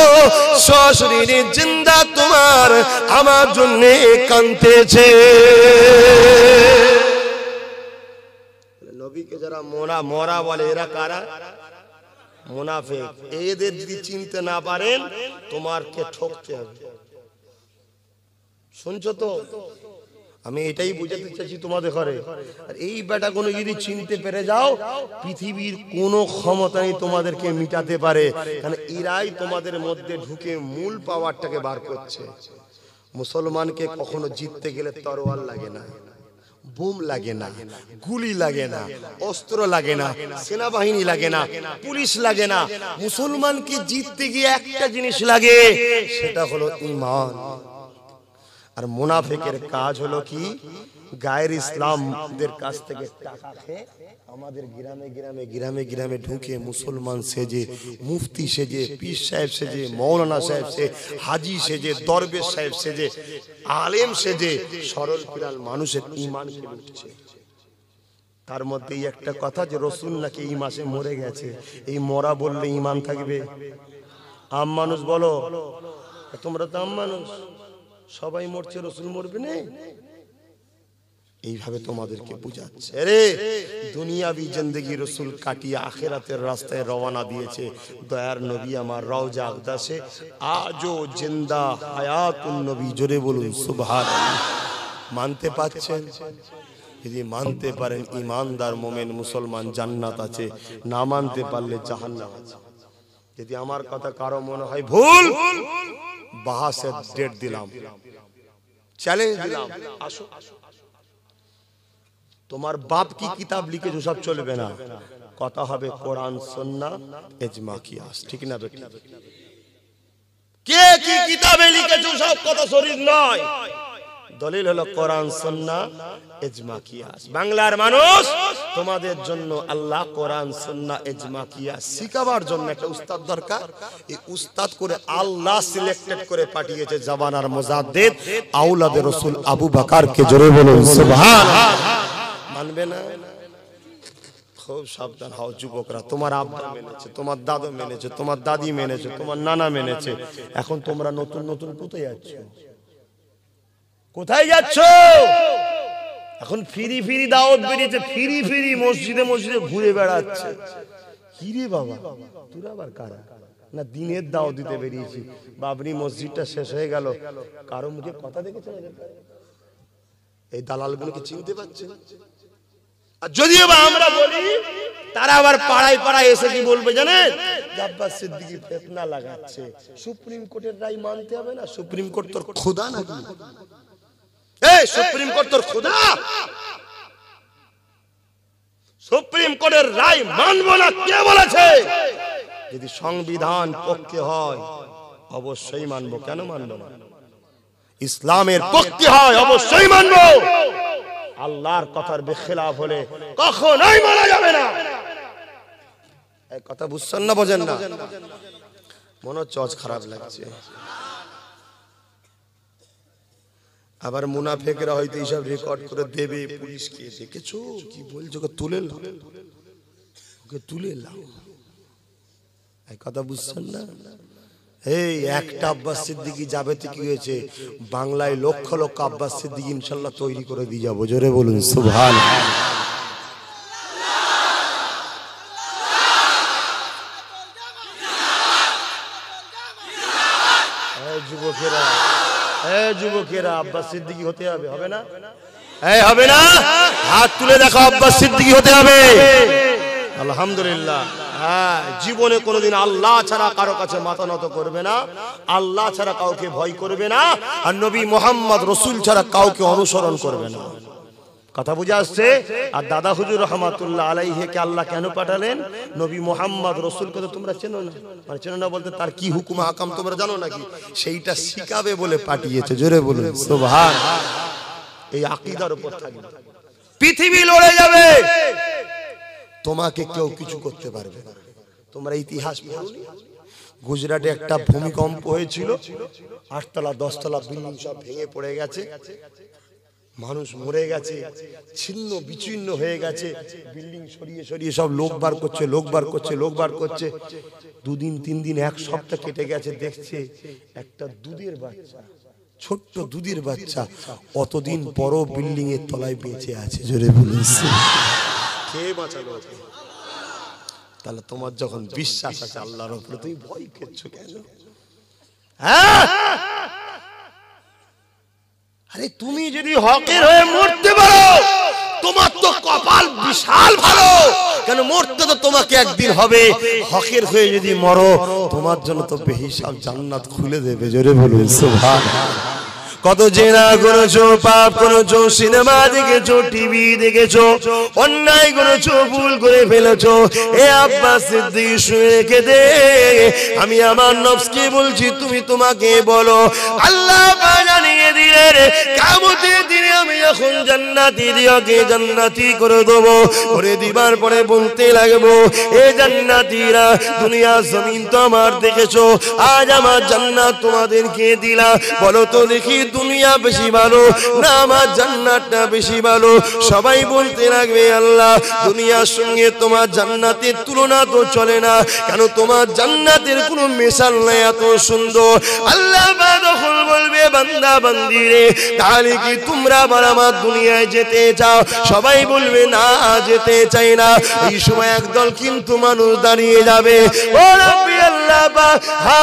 সশরীরে জিন্দা তোমার আমার জন্যে কানতেছে নবীকে যারা মোরা মরা বলে এরা কারা মুনাফেক এদের যদি চিনতে না পারেন তোমার কে ঠকতে হবে শুনছো তো আমি এটাই বুঝাতে চাইছি তোমাদের ঘরে আর এই বেটা কোনো যদি চিনতে পেরে যাও পৃথিবীর কোনো নেই তোমাদেরকে মিটাতে পারে কারণ এরাই তোমাদের মধ্যে ঢুকে মূল পাওয়ারটাকে বার করছে মুসলমানকে কখনো জিততে গেলে তরোয়াল লাগে না বোম লাগে না গুলি লাগে না অস্ত্র লাগে না সেনাবাহিনী লাগে না পুলিশ লাগে না মুসলমানকে জিততে গিয়ে একটা জিনিস লাগে সেটা হলো ইমান আর মুনাফেকের কাজ হলো কি গায়ের ইসলামদের কাছ থেকে টাকা খেয়ে আমাদের গ্রামে গ্রামে গ্রামে গ্রামে ঢুকে মুসলমান সেজে মুফতি সেজে পীর সাহেব সেজে মৌলানা সাহেব সে হাজি সেজে দরবেশ সাহেব সেজে আলেম সেজে সরল পিরাল মানুষের ইমান উঠছে তার মধ্যে একটা কথা যে রসুল নাকি এই মাসে মরে গেছে এই মরা বললে ইমান থাকবে আম মানুষ বলো তোমরা তো আম মানুষ সবাই মরছে রসুল মরবে না এইভাবে তোমাদেরকে বুঝাচ্ছে রে দুনিয়াবি জিন্দগি রসুল কাটিয়ে আখেরাতের রাস্তায় রওনা দিয়েছে দয়ার নবী আমার রওজা আকদাসে আজও জিন্দা হায়াতুন নবী জোরে বলুন সুবহান মানতে পাচ্ছেন যদি মানতে পারেন ইমানদার মোমেন মুসলমান জান্নাত আছে না মানতে পারলে জাহান্নাম আছে যদি আমার কথা কারো মনে হয় ভুল ডেট দিলাম তোমার বাপ কি কিতাব লিখে সব চলবে না কথা হবে কোরআন সন্না এজমা আস ঠিক না বেটি কে কি কিতাবে লিখেছো সব কথা শরীর নয় দলিল হলো কোরআন সন্না এজমা কিয়াস বাংলার মানুষ তোমাদের জন্য আল্লাহ কোরআন সন্না এজমা কিয়াস শিখাবার জন্য একটা উস্তাদ দরকার এই উস্তাদ করে আল্লাহ সিলেক্টেড করে পাঠিয়েছে জাবানার মোজাদ্দেদ আউলাদে রসুল আবু কে জোরে বলুন সুবহান মানবে না খুব সাবধান হও যুবকরা তোমার আব্বা মেনেছে তোমার দাদু মেনেছে তোমার দাদি মেনেছে তোমার নানা মেনেছে এখন তোমরা নতুন নতুন কোথায় যাচ্ছ কোথায় যাচ্ছ এখন ফিরি ফিরি দাওয়াত বেরিয়েছে ফিরি ফিরি মসজিদে মসজিদে ঘুরে বেড়াচ্ছে কিরে বাবা তুই আবার কারা না দিনের দাও দিতে বেরিয়েছি বাবরি মসজিদটা শেষ হয়ে গেল কারো মুখে কথা দেখেছে এই দালালগুলোকে চিনতে পারছে যদিও বা আমরা বলি তারা আবার পাড়ায় পাড়ায় এসে কি বলবে জানেন আব্বাস সিদ্দিকি ফেতনা লাগাচ্ছে সুপ্রিম কোর্টের রায় মানতে হবে না সুপ্রিম কোর্ট তোর খোদা নাকি এই সুপ্রিম কোর্ট তোর খোদা সুপ্রিম কোর্টের রায় মানব না কে বলেছে যদি সংবিধান পক্ষে হয় অবশ্যই মানবো কেন মানবো না ইসলামের পক্ষে হয় অবশ্যই মানব আল্লাহর কথার বেখেলাফ হলে কখনোই মারা যাবে না কথা বুঝছেন না বোঝেন না মনে হচ্ছে খারাপ লাগছে আবার মুনাফেকরা হয়তো এইসব রেকর্ড করে দেবে পুলিশকে দেখেছো কি বলছো ওকে তুলে ওকে তুলে এই কথা বুঝছেন না এই একটা আব্বাস সিদ্দিকি যাবে তো কি হয়েছে বাংলায় লক্ষ লক্ষ আব্বাস সিদ্দিকি ইনশাল্লাহ তৈরি করে দিয়ে যাবো জোরে বলুন সুভান যুবকেরা আব্বাস সিদ্দিকি হতে হবে হবে না হ্যাঁ হবে না হাত তুলে দেখো আব্বাস সিদ্দিকি হতে হবে আলহামদুলিল্লাহ হ্যাঁ জীবনে কোনোদিন আল্লাহ ছাড়া কারো কাছে মাথা নত করবে না আল্লাহ ছাড়া কাউকে ভয় করবে না আর নবী মোহাম্মদ রসুল ছাড়া কাউকে অনুসরণ করবে না কথা বুঝে আসছে আর দাদা হুজুর রহমাতুল্লাহ আলাইহেকে আল্লাহ কেন পাঠালেন নবী মোহাম্মদ রসুলকে তো তোমরা চেনো না মানে চেনো না বলতে তার কি হুকুম হাকাম তোমরা জানো নাকি সেইটা শিখাবে বলে পাঠিয়েছে জোরে বলুন সোভান এই আকিদার উপর থাকবে পৃথিবী লড়ে যাবে তোমাকে কেউ কিছু করতে পারবে না তোমরা ইতিহাস গুজরাটে একটা ভূমিকম্প হয়েছিল আটতলা দশতলা বিল্ডিং সব ভেঙে পড়ে গেছে মানুষ মরে গেছে ছিন্ন বিচ্ছিন্ন হয়ে গেছে বিল্ডিং সরিয়ে সরিয়ে সব লোক বার করছে লোক বার করছে লোক বার করছে দুদিন তিন দিন এক সপ্তাহ কেটে গেছে দেখছে একটা দুধের বাচ্চা ছোট্ট দুধের বাচ্চা অতদিন বড় বিল্ডিং এর তলায় বেঁচে আছে জোরে বলেছে কে বাঁচালো তাহলে তোমার যখন বিশ্বাস আছে আল্লাহর উপরে তুমি ভয় করছো কেন হ্যাঁ আরে তুমি যদি হকের হয়ে মরতে পারো তোমার তো কপাল বিশাল ভালো কেন মরতে তো তোমাকে একদিন হবে হকের হয়ে যদি মরো তোমার জন্য তো বেহিসাব জান্নাত খুলে দেবে জোরে বলুন সুবহানাল্লাহ কত জেনা করেছো পাপ করেছো সিনেমা দেখেছো টিভি দেখেছো অন্যায় করেছো ভুল করে ফেলেছো এ আব্বাস সিদ্ধি শুয়ে রেখে দে আমি আমার নবসকে বলছি তুমি তোমাকে বলো আল্লাহ জানিয়ে দিলেন আমি জান্নাতি জান্নাতি করে দেবো করে দিবার পরে বলতে লাগবো এ জান্নাতিরা দুনিয়া জমিন তো আমার দেখেছো আজ আমার জান্নাত তোমাদেরকে দিলা বলো তো দেখি দুনিয়া বেশি ভালো না আমার জান্নাতটা বেশি ভালো সবাই বলতে লাগবে আল্লাহ দুনিয়ার সঙ্গে তোমার জান্নাতের তুলনা তো চলে না কেন তোমার জান্নাতের কোনো মেশাল নাই এত সুন্দর আল্লাহ বলবে বান্দা বান্দি রে তাহলে কি তোমরা আবার আমার দুনিয়ায় যেতে চাও সবাই বলবে না যেতে চাই না এই সময় একদল কিন্তু মানুষ দাঁড়িয়ে যাবে আল্লাহ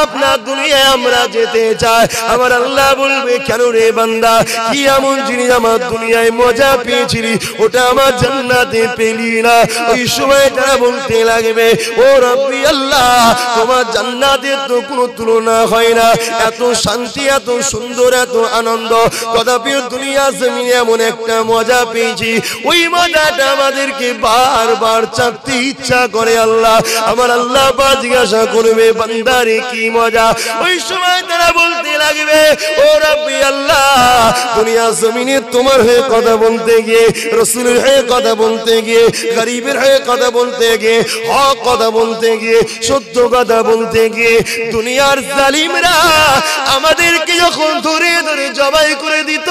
আপনার দুনিয়ায় আমরা যেতে চাই আমার আল্লাহ বলবে কেন রে বান্দা কি এমন জিনিস আমার দুনিয়ায় মজা পেয়েছিলি ওটা আমার জান্নাতে পেলি না ওই সময় বলতে লাগবে ও রব্বি আল্লাহ তোমার জান্নাতের তো কোনো তুলনা হয় না এত শান্তি এত সুন্দর এত আনন্দ কদাপি দুনিয়া জমিনে এমন একটা মজা পেয়েছি ওই মজাটা আমাদেরকে বারবার চাপতে ইচ্ছা করে আল্লাহ আমার আল্লাহ বা জিজ্ঞাসা করবে বান্দারে কি মজা ওই সময় তারা বলতে লাগবে ও রব্বি আল্লাহ দুনিয়া জমিনে তোমার হয়ে কথা বলতে গিয়ে রসুলের হয়ে কথা বলতে গিয়ে গরিবের হয়ে কথা বলতে গিয়ে হক কথা বলতে গিয়ে সত্য কথা বলতে গিয়ে দুনিয়ার জালিমরা আমাদেরকে যখন ধরে ধরে জবাই করে দিত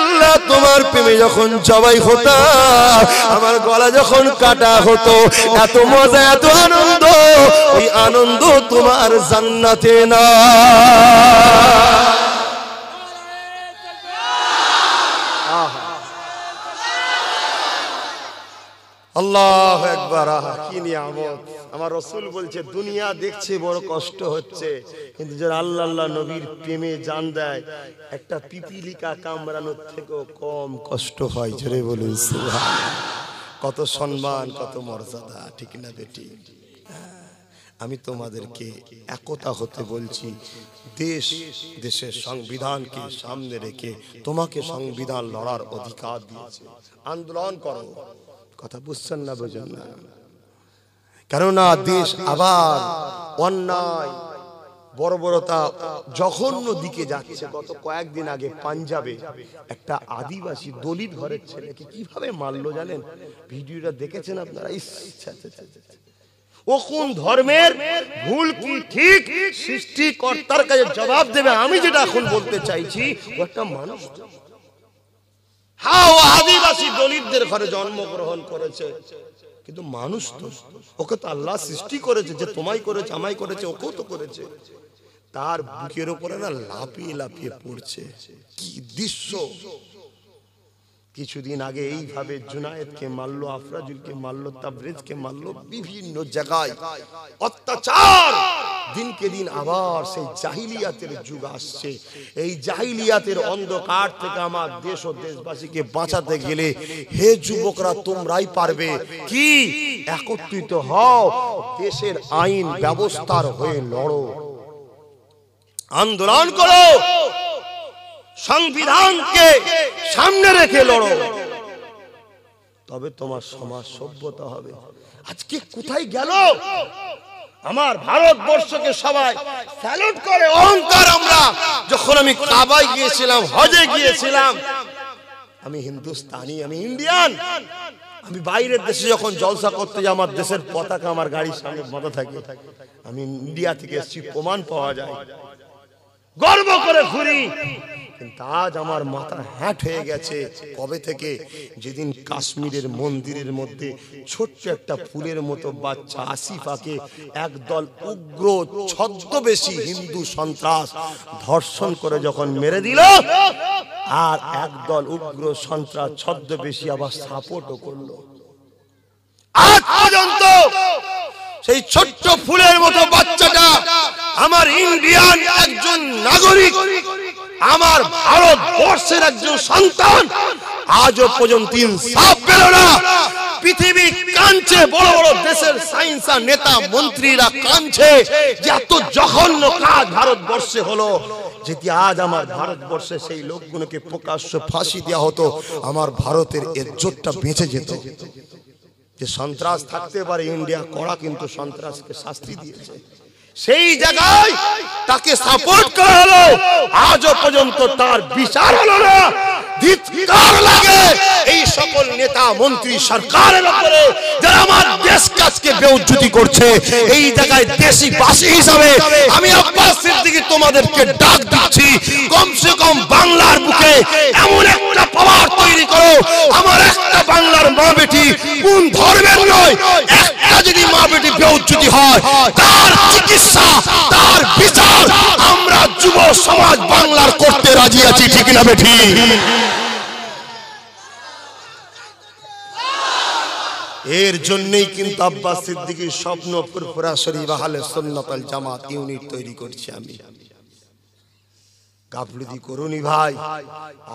আল্লাহ তোমার প্রেমে যখন জবাই হতো আমার গলা যখন কাটা হতো এত মজা এত আনন্দ ওই আনন্দ তোমার জান্নাতে না আল্লাহ একবার কি নিয়ামত আমার রসুল বলছে দুনিয়া দেখছে বড় কষ্ট হচ্ছে কিন্তু যারা আল্লাহ আল্লাহ নবীর প্রেমে জান দেয় একটা পিপিলিকা কামড়ানোর থেকেও কম কষ্ট হয় ঝরে বলুন কত সম্মান কত মর্যাদা ঠিক না বেটি হ্যাঁ, আমি তোমাদেরকে একতা হতে বলছি দেশ দেশের সংবিধানকে সামনে রেখে তোমাকে সংবিধান লড়ার অধিকার দিয়েছে আন্দোলন করো কথা বুঝছেন না বোঝেন না কেননা দেশ আবার অন্যায় বড় বর্বরতা জঘন্য দিকে যাচ্ছে গত কয়েকদিন আগে পাঞ্জাবে একটা আদিবাসী দলিত ঘরের ছেলেকে কিভাবে মারলো জানেন ভিডিওটা দেখেছেন আপনারা ও কোন ধর্মের ভুল কি ঠিক সৃষ্টিকর্তার কাছে জবাব দেবে আমি যেটা এখন বলতে চাইছি একটা মানুষ হাও আদিবাসী দলিতদের ঘরে জন্মগ্রহণ করেছে কিন্তু মানুষ তো ওকে তো আল্লাহ সৃষ্টি করেছে যে তোমায় করেছে আমাই করেছে ওকেও তো করেছে তার বুকের ওপরে না লাফিয়ে লাফিয়ে পড়ছে কি দৃশ্য কিছুদিন আগে এইভাবে জুনায়েদকে মারল আফরাজুলকে মারল তাবরেজকে মারল বিভিন্ন জায়গায় অত্যাচার দিনকে দিন আবার সেই জাহিলিয়াতের যুগ আসছে এই জাহিলিয়াতের অন্ধকার থেকে আমার দেশ ও দেশবাসীকে বাঁচাতে গেলে হে যুবকরা তোমরাই পারবে কি একত্রিত হও দেশের আইন ব্যবস্থার হয়ে লড়ো আন্দোলন করো সংবিধানকে সামনে রেখে লড়ো তবে তোমার সমাজ সভ্যতা হবে আজকে কোথায় গেল আমার ভারতবর্ষকে সবাই স্যালুট করে অহংকার আমরা যখন আমি কাবায় গিয়েছিলাম হজে গিয়েছিলাম আমি হিন্দুস্তানি আমি ইন্ডিয়ান আমি বাইরের দেশে যখন জলসা করতে যাই আমার দেশের পতাকা আমার গাড়ির সামনে মাথা থাকে আমি ইন্ডিয়া থেকে এসেছি প্রমাণ পাওয়া যায় গর্ব করে ঘুরি কিন্তু আজ আমার মাথা হ্যাট হয়ে গেছে কবে থেকে যেদিন কাশ্মীরের মন্দিরের মধ্যে ছোট্ট একটা ফুলের মতো বাচ্চা আসিফাকে একদল উগ্র বেশি হিন্দু সন্ত্রাস ধর্ষণ করে যখন মেরে দিল আর একদল উগ্র সন্ত্রাস ছদ্মবেশী আবার সাপোর্টও করলো সেই ছোট্ট ফুলের মতো বাচ্চাটা আমার ইন্ডিয়ান একজন নাগরিক আমার ভারতবর্ষের একজন সন্তান আজও পর্যন্ত পৃথিবী কাঁদছে বড় বড় দেশের সাইন্স আর নেতা মন্ত্রীরা কাঁদছে যে এত জঘন্য কাজ ভারতবর্ষে হলো যদি আজ আমার ভারতবর্ষে সেই লোকগুলোকে প্রকাশ্য ফাঁসি দেওয়া হতো আমার ভারতের এজ্জতটা বেঁচে যেত যে সন্ত্রাস থাকতে পারে ইন্ডিয়া করা কিন্তু সন্ত্রাসকে শাস্তি দিয়েছে সেই জায়গায় তাকে সাপোর্ট করা হলো আজ পর্যন্ত তার বিচার হলো না এই সকল নেতা মন্ত্রী সরকারের উপরে যারা আমার দেশ কাজকে বেউজ্জুতি করছে এই জায়গায় দেশি বাসী হিসাবে আমি তোমাদেরকে ডাক দিচ্ছি কমসে কম বাংলার বুকে এমন একটা পাওয়ার তৈরি করো আমার একটা বাংলার মা বেটি কোন ধর্মের নয় একটা ডায়াবেটিস রোগ যদি হয় তার চিকিৎসা তার বিচার আমরা যুব সমাজ বাংলার করতে রাজি আছি ঠিক না বেঠি এর জন্যই কিন্তু আব্বাস সিদ্দিকীর স্বপ্ন পুরপুরা শরীফ আহলে সন্ন্যতাল জামাত ইউনিট তৈরি করছি আমি গাফলতি করুনি ভাই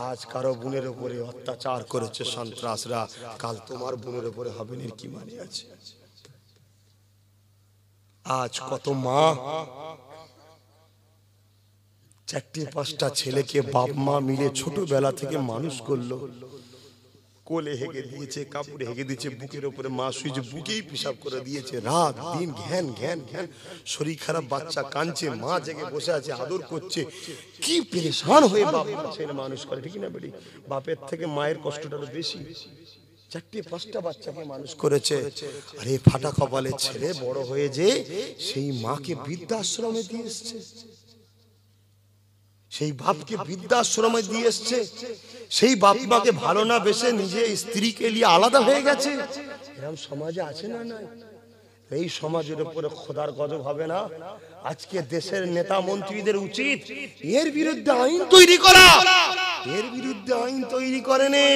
আজ কারো বোনের উপরে অত্যাচার করেছে সন্ত্রাসরা কাল তোমার বোনের উপরে হবে কি মানে আছে আজ কত মা চারটে পাঁচটা ছেলেকে বাপ মা মিলে ছোটবেলা থেকে মানুষ করলো কোলে হেগে দিয়েছে কাপড়ে হেগে দিয়েছে বুকের ওপরে মা শুয়ে বুকেই পেশাব করে দিয়েছে রাত দিন ঘ্যান ঘ্যান ঘ্যান শরীর খারাপ বাচ্চা কাঁদছে মা জেগে বসে আছে আদর করছে কি পেরেশান হয়ে বাপ ছেলে মানুষ করে ঠিক না বেটি বাপের থেকে মায়ের কষ্টটা বেশি চারটি পাঁচটা বাচ্চাকে মানুষ করেছে আর এই ফাটা কপালে ছেলে বড় হয়ে যে সেই মাকে বৃদ্ধাশ্রমে দিয়ে এসছে সেই বাপকে বৃদ্ধাশ্রমে দিয়ে এসছে সেই বাপ মাকে ভালো না বেসে নিজে স্ত্রীকে নিয়ে আলাদা হয়ে গেছে এরকম সমাজে আছে না না এই সমাজের উপরে খোদার গজব হবে না আজকে দেশের নেতা মন্ত্রীদের উচিত এর বিরুদ্ধে আইন তৈরি করা এর বিরুদ্ধে আইন তৈরি করেনে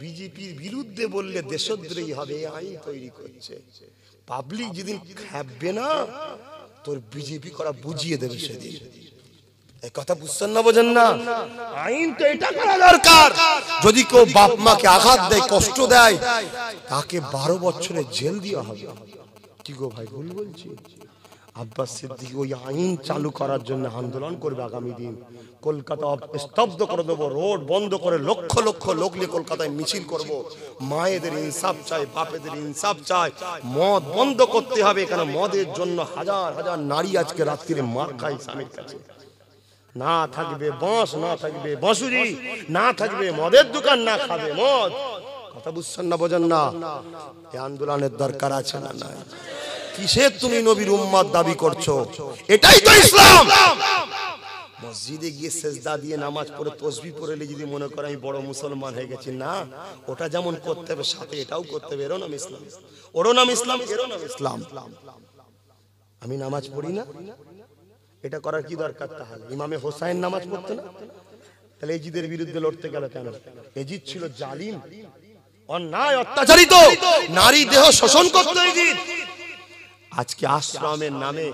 বিজেপির বিরুদ্ধে বললে দেশদ্রোহী হবে আইন তৈরি করছে পাবলিক যদি খাবে না তোর বিজেপি করা বুঝিয়ে দেবে সেদিন কথা বুঝছেন না বোঝেন না আইন তো এটা করা দরকার যদি কেউ বাপ মাকে আঘাত দেয় কষ্ট দেয় তাকে বারো বছরে জেল দেওয়া হবে কি গো ভাই ভুল বলছি আব্বাস সিদ্দিক ওই আইন চালু করার জন্য আন্দোলন করবে আগামী দিন কলকাতা স্তব্ধ করে দেবো রোড বন্ধ করে লক্ষ লক্ষ লোক নিয়ে কলকাতায় মিছিল করব মায়েদের ইনসাফ চাই বাপেদের ইনসাফ চাই মদ বন্ধ করতে হবে এখানে মদের জন্য হাজার হাজার নারী আজকে রাত্রিরে মার খাই স্বামীর কাছে না থাকবে বাঁশ না থাকবে বাঁশুরি না থাকবে মদের দোকান না খাবে মদ কথা বুঝছেন না বোঝেন না এই আন্দোলনের দরকার আছে না নাই কিসের তুমি নবীর উম্মাদ দাবি করছো এটাই তো ইসলাম মসজিদে গিয়ে সেজদা দিয়ে নামাজ পড়ে তসবি পড়েলে যদি মনে করে আমি বড় মুসলমান হয়ে গেছি না ওটা যেমন করতে হবে সাথে এটাও করতে হবে এরও নাম ইসলাম ওরও নাম ইসলাম এরও নাম ইসলাম আমি নামাজ পড়ি না এটা করার কি দরকার তাহলে ইমামে হোসাইন নামাজ পড়তো না তাহলে এজিদের বিরুদ্ধে লড়তে গেল কেন এজিদ ছিল জালিম অন্যায় অত্যাচারিত নারী দেহ শোষণ করতো এজিদ আজকে আশ্রমের নামে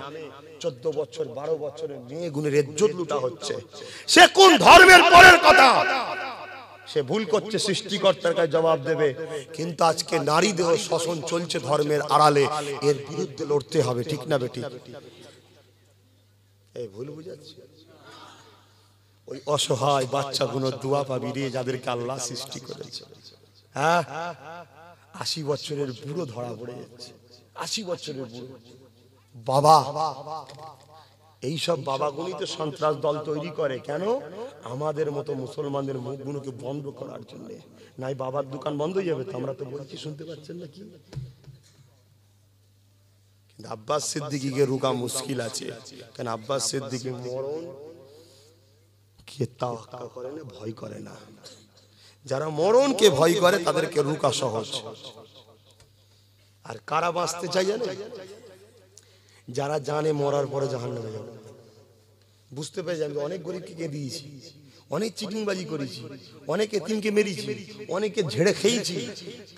চোদ্দ বছর বারো বছরের মেয়ে গুণের এজ্জত লুটা হচ্ছে সে কোন ধর্মের পরের কথা সে ভুল করছে সৃষ্টিকর্তার কাছে জবাব দেবে কিন্তু আজকে নারী দেহ শোষণ চলছে ধর্মের আড়ালে এর বিরুদ্ধে লড়তে হবে ঠিক না বেটি এই ভুল বুঝাচ্ছি ওই অসহায় বাচ্চাগুলোর দোয়া পা বিরিয়ে যাদেরকে আল্লাহ সৃষ্টি করেছে হ্যাঁ আশি বছরের বুড়ো ধরা পড়ে যাচ্ছে আশি বছরের বাবা এইসব বাবাগুলি তো সন্ত্রাস দল তৈরি করে কেন আমাদের মতো মুসলমানদের মুখগুলোকে বন্ধ করার জন্য নাই বাবার দোকান বন্ধ হয়ে যাবে তো আমরা তো বলছি শুনতে পাচ্ছেন না কি আব্বাস সিদ্দিকিকে রুকা মুশকিল আছে কেন আব্বাস সিদ্দিকি মরণ কে তাওয়াক্কা করে না ভয় করে না যারা মরণকে ভয় করে তাদেরকে রুকা সহজ আর কারা বাঁচতে চাই জানে যারা জানে মরার পরে জাহান নামে যাবে বুঝতে পেরেছি আমি অনেক গরিবকে কে দিয়েছি অনেক চিটিংবাজি করেছি অনেকে তিনকে মেরেছি অনেকে ঝেড়ে খেয়েছি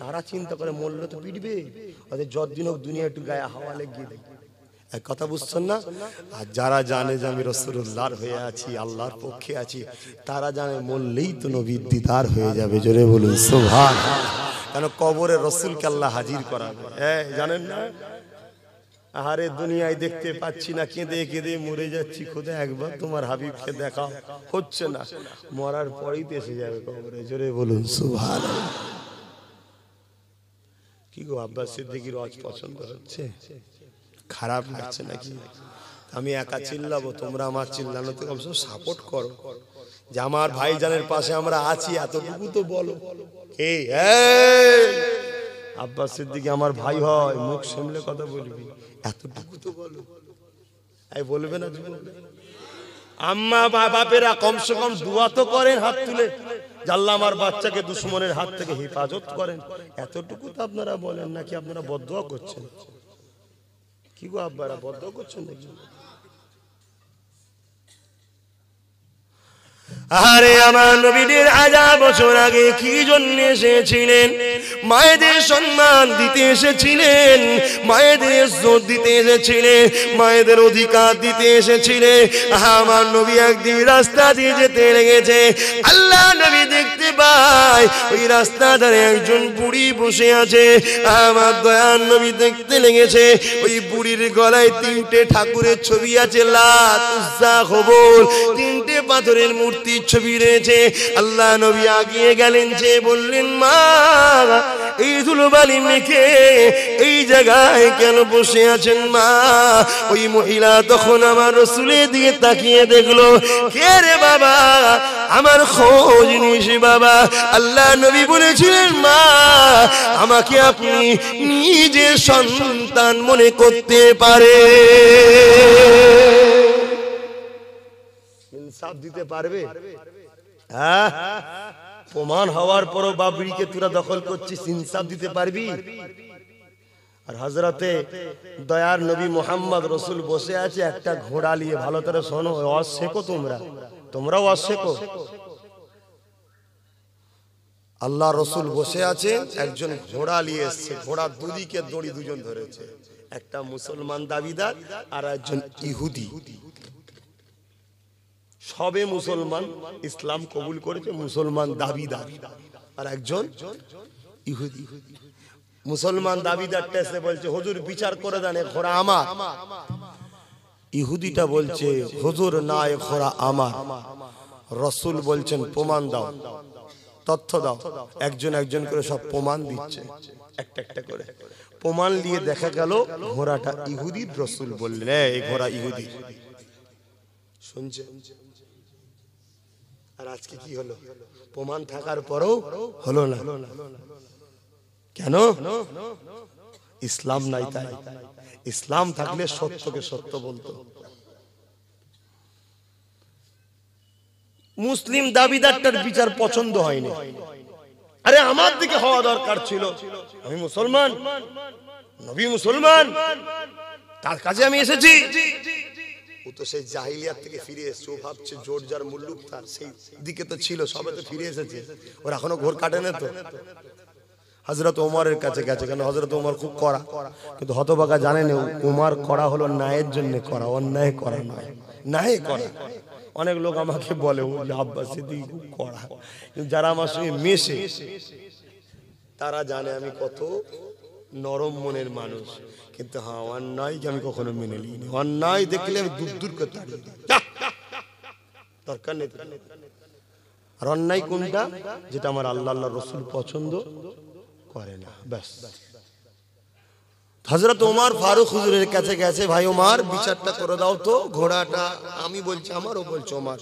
তারা চিন্তা করে মরলে তো পিটবে অর্থাৎ যতদিন হোক দুনিয়া একটু গায়ে হাওয়া লেগে এক কথা বুঝছেন না আর যারা জানে যে আমি রসুল্লাহর হয়ে আছি আল্লাহর পক্ষে আছি তারা জানে মরলেই তো নবীর দিদার হয়ে যাবে জোরে বলুন সোভা কেন কবরে রসুলকে আল্লাহ হাজির করাবে হ্যাঁ জানেন না আহারে দুনিয়ায় দেখতে পাচ্ছি না কেঁদে কেঁদে মরে যাচ্ছি খোদা একবার তোমার হাবিবকে দেখা হচ্ছে না মরার পরেই তো এসে যাবে কবরে জোরে বলুন সুভান কি গো আব্বাস সিদ্দিকির রজ পছন্দ হচ্ছে খারাপ লাগছে নাকি আমি একা চিল্লাবো তোমরা আমার চিল্লানো তো কমসে সাপোর্ট করো যে আমার ভাইজানের পাশে আমরা আছি এতটুকু তো বলো আব্বাস সিদ্দিকে দিকে আমার ভাই হয় মুখ শুনলে কথা বলবি এতটুকু তো বলো এই বলবে না আম্মা বা বাপেরা কমসে কম দুয়া তো করেন হাত তুলে জাল্লা আমার বাচ্চাকে দুশ্মনের হাত থেকে হেফাজত করেন এতটুকু তো আপনারা বলেন নাকি আপনারা বদয়া করছেন কি গো আব্বারা বদ্ধ করছেন নাকি আরে আমার নবীদের আজা বছর আগে কি জন্য এসেছিলেন মায়েদের সম্মান দিতে এসেছিলেন মায়েদের জোর দিতে এসেছিলেন মায়েদের অধিকার দিতে এসেছিলেন আমার নবী একদিন রাস্তা দিয়ে যেতে লেগেছে আল্লাহ নবী দেখতে পাই ওই রাস্তা ধারে একজন বুড়ি বসে আছে আমার দয়ার নবী দেখতে লেগেছে ওই বুড়ির গলায় তিনটে ঠাকুরের ছবি আছে লাত হবল তিনটে পাথরের মূর্তি মূর্তি ছবি রয়েছে আল্লাহ নবী আগিয়ে গেলেন যে বললেন মা এই ধুলোবালি মেখে এই জায়গায় কেন বসে আছেন মা ওই মহিলা তখন আমার রসুলের দিকে তাকিয়ে দেখলো কে রে বাবা আমার খোঁজ নিস বাবা আল্লাহ নবী বলেছিলেন মা আমাকে আপনি নিজের সন্তান মনে করতে পারে সাথ দিতে পারবে হ্যাঁ প্রমাণ হওয়ার পরও বাবরিকে তোরা দখল করছিস ইনসাফ দিতে পারবি আর হজরতে দয়ার নবী মোহাম্মদ রসুল বসে আছে একটা ঘোড়া নিয়ে ভালো করে শোনো অশেখো তোমরা তোমরাও অশেখো আল্লাহ রসুল বসে আছে একজন ঘোড়া নিয়ে এসছে ঘোড়া দুদিকে দড়ি দুজন ধরেছে একটা মুসলমান দাবিদার আর একজন ইহুদি সবে মুসলমান ইসলাম কবুল করেছে মুসলমান দাবিদার আর একজন ইহুদি মুসলমান দাবিদারটা এসে বলছে হজুর বিচার করে দেন ঘোরা আমার ইহুদিটা বলছে হজুর না এ ঘোড়া আমার রসুল বলছেন প্রমাণ দাও তথ্য দাও একজন একজন করে সব প্রমাণ দিচ্ছে একটা একটা করে প্রমাণ নিয়ে দেখা গেল ঘোড়াটা ইহুদি রসুল বললেন এই ঘোড়া ইহুদি শুনছে আর আজকে কি হলো প্রমাণ থাকার পরও হলো না কেন ইসলাম নাই তাই ইসলাম থাকলে সত্যকে সত্য বলতো মুসলিম দাবিদারটার বিচার পছন্দ হয়নি আরে আমার দিকে হওয়া দরকার ছিল আমি মুসলমান নবী মুসলমান তার কাছে আমি এসেছি ও তো সেই জাহিলিয়ার থেকে ফিরে এসছে ও ভাবছে জোর যার মুল্লুক তার সেই দিকে তো ছিল সবে তো ফিরে এসেছে ওর এখনো ঘোর কাটে না তো হজরত ওমরের কাছে গেছে কেন হজরত ওমার খুব করা কিন্তু হতবাগা জানে না ওমর করা হলো ন্যায়ের জন্য করা অন্যায় করা নয় ন্যায় করা অনেক লোক আমাকে বলে ও আব্বাস সিদ্দিক খুব করা যারা আমার সঙ্গে মেশে তারা জানে আমি কত নরম মনের মানুষ কিন্তু হ্যাঁ অন্যায়কে আমি কখনো মেনে নিই অন্যায় দেখলে আমি দূর দূর করে তাড়িয়ে দরকার নেই আর অন্যায় কোনটা যেটা আমার আল্লাহ আল্লাহ রসুল পছন্দ করে না ব্যাস হজরত ওমার ফারুক হুজুরের কাছে গেছে ভাই ওমার বিচারটা করে দাও তো ঘোড়াটা আমি বলছি আমারও বলছে আমার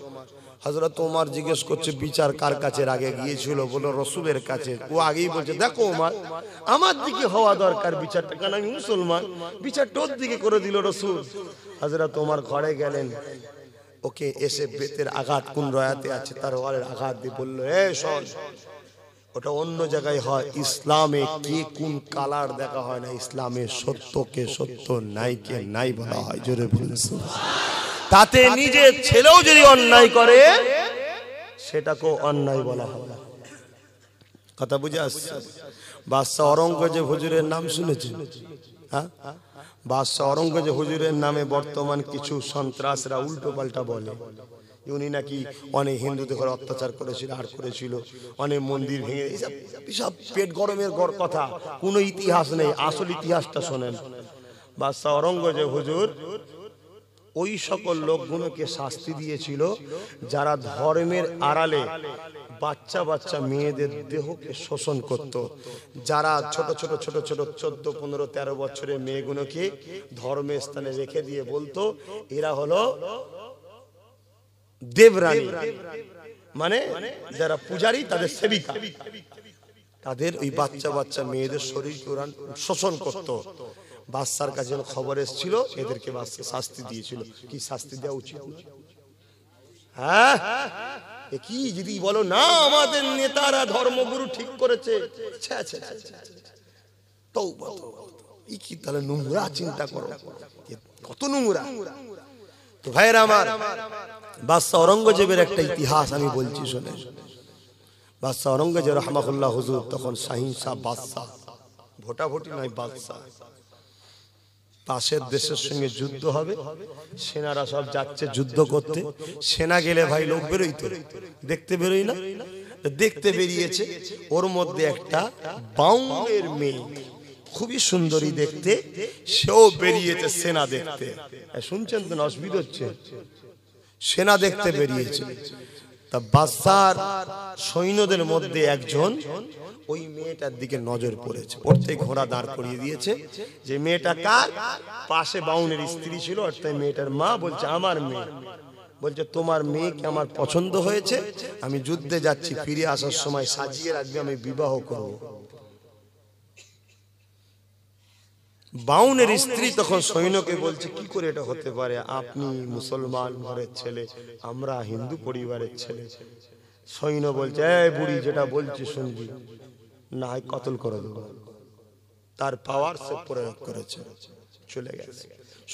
হজরত তোমার জিজ্ঞেস করছে বিচার কার কাছে আগে গিয়েছিল বলো রসুলের কাছে ও আগেই বলছে দেখো উমার আমার দিকে হওয়া দরকার বিচারটা কারণ আমি মুসলমান বিচার টোর দিকে করে দিল রসুল হজরত তোমার ঘরে গেলেন ওকে এসে বেতের আঘাত কোন রয়াতে আছে তার ওয়ালের আঘাত দিয়ে বললো এ সর ওটা অন্য জায়গায় হয় ইসলামে কে কোন কালার দেখা হয় না ইসলামে সত্যকে সত্য কে নাই বলা হয় জোরে বলেন তাতে নিজের ছেলেও যদি অন্যায় করে সেটাকেও অন্যায় বলা হয় কথা বুঝে আসছে বাদশাহ অরঙ্গজেব হুজুরের নাম শুনেছি হ্যাঁ বাদশাহ অরঙ্গজেব হুজুরের নামে বর্তমান কিছু সন্ত্রাসরা উল্টো পাল্টা বলে উনি নাকি অনেক হিন্দুদের ঘরে অত্যাচার করেছিল আর করেছিল অনেক মন্দির ভেঙে সব পেট গরমের কথা কোনো ইতিহাস নেই আসল ইতিহাসটা শোনেন বাদশাহ অরঙ্গজেব হুজুর ওই সকল লোকগুলোকে শাস্তি দিয়েছিল যারা ধর্মের আড়ালে বাচ্চা বাচ্চা মেয়েদের দেহকে শোষণ করত। যারা ছোট ছোট ছোট ছোট চোদ্দ পনেরো তেরো বছরের মেয়েগুলোকে ধর্মের স্থানে রেখে দিয়ে বলতো এরা হলো দেবরানী মানে যারা পূজারী তাদের সেবিকা তাদের ওই বাচ্চা বাচ্চা মেয়েদের শরীর কোরআন শোষণ করত বাচ্চার কাছে যেন খবর এসেছিল এদেরকে বাচ্চা শাস্তি দিয়েছিল কি শাস্তি দেওয়া উচিত হ্যাঁ কি যদি বলো না আমাদের নেতারা ধর্মগুরু ঠিক করেছে কি তাহলে নোংরা চিন্তা করো কত নোংরা তো ভাইরা আমার বাদশাহ ঔরঙ্গজেবের একটা ইতিহাস আমি বলছি শুনে বাদশাহ ঔরঙ্গজেব রহমাকুল্লাহ হুজুর তখন সাহিংসা বাদশাহ ভোটাভুটি নয় বাদশাহ পাশের দেশের সঙ্গে যুদ্ধ হবে সেনারা সব যাচ্ছে যুদ্ধ করতে সেনা গেলে ভাই লোক বেরোই তো দেখতে বেরোই না দেখতে বেরিয়েছে ওর মধ্যে একটা বাউনের মেয়ে খুবই সুন্দরী দেখতে সেও বেরিয়েছে সেনা দেখতে শুনছেন তো অসুবিধা হচ্ছে সেনা দেখতে বেরিয়েছে তা বাসার সৈন্যদের মধ্যে একজন ওই মেয়েটার দিকে নজর পড়েছে পড়তে ঘোড়া দাঁড় করিয়ে দিয়েছে যে মেয়েটা কার পাশে বাউনের স্ত্রী ছিল তাই মেয়েটার মা বলছে আমার মেয়ে বলছে তোমার মেয়েকে আমার পছন্দ হয়েছে আমি যুদ্ধে যাচ্ছি ফিরে আসার সময় সাজিয়ে রাখবে আমি বিবাহ করবো বাউনের স্ত্রী তখন সৈন্যকে বলছে কি করে এটা হতে পারে আপনি মুসলমান ঘরের ছেলে আমরা হিন্দু পরিবারের ছেলে সৈন্য বলছে এই বুড়ি যেটা বলছি শুনবি না কতল করে দেব তার পাওয়ার সে প্রয়োগ করেছে চলে গেছে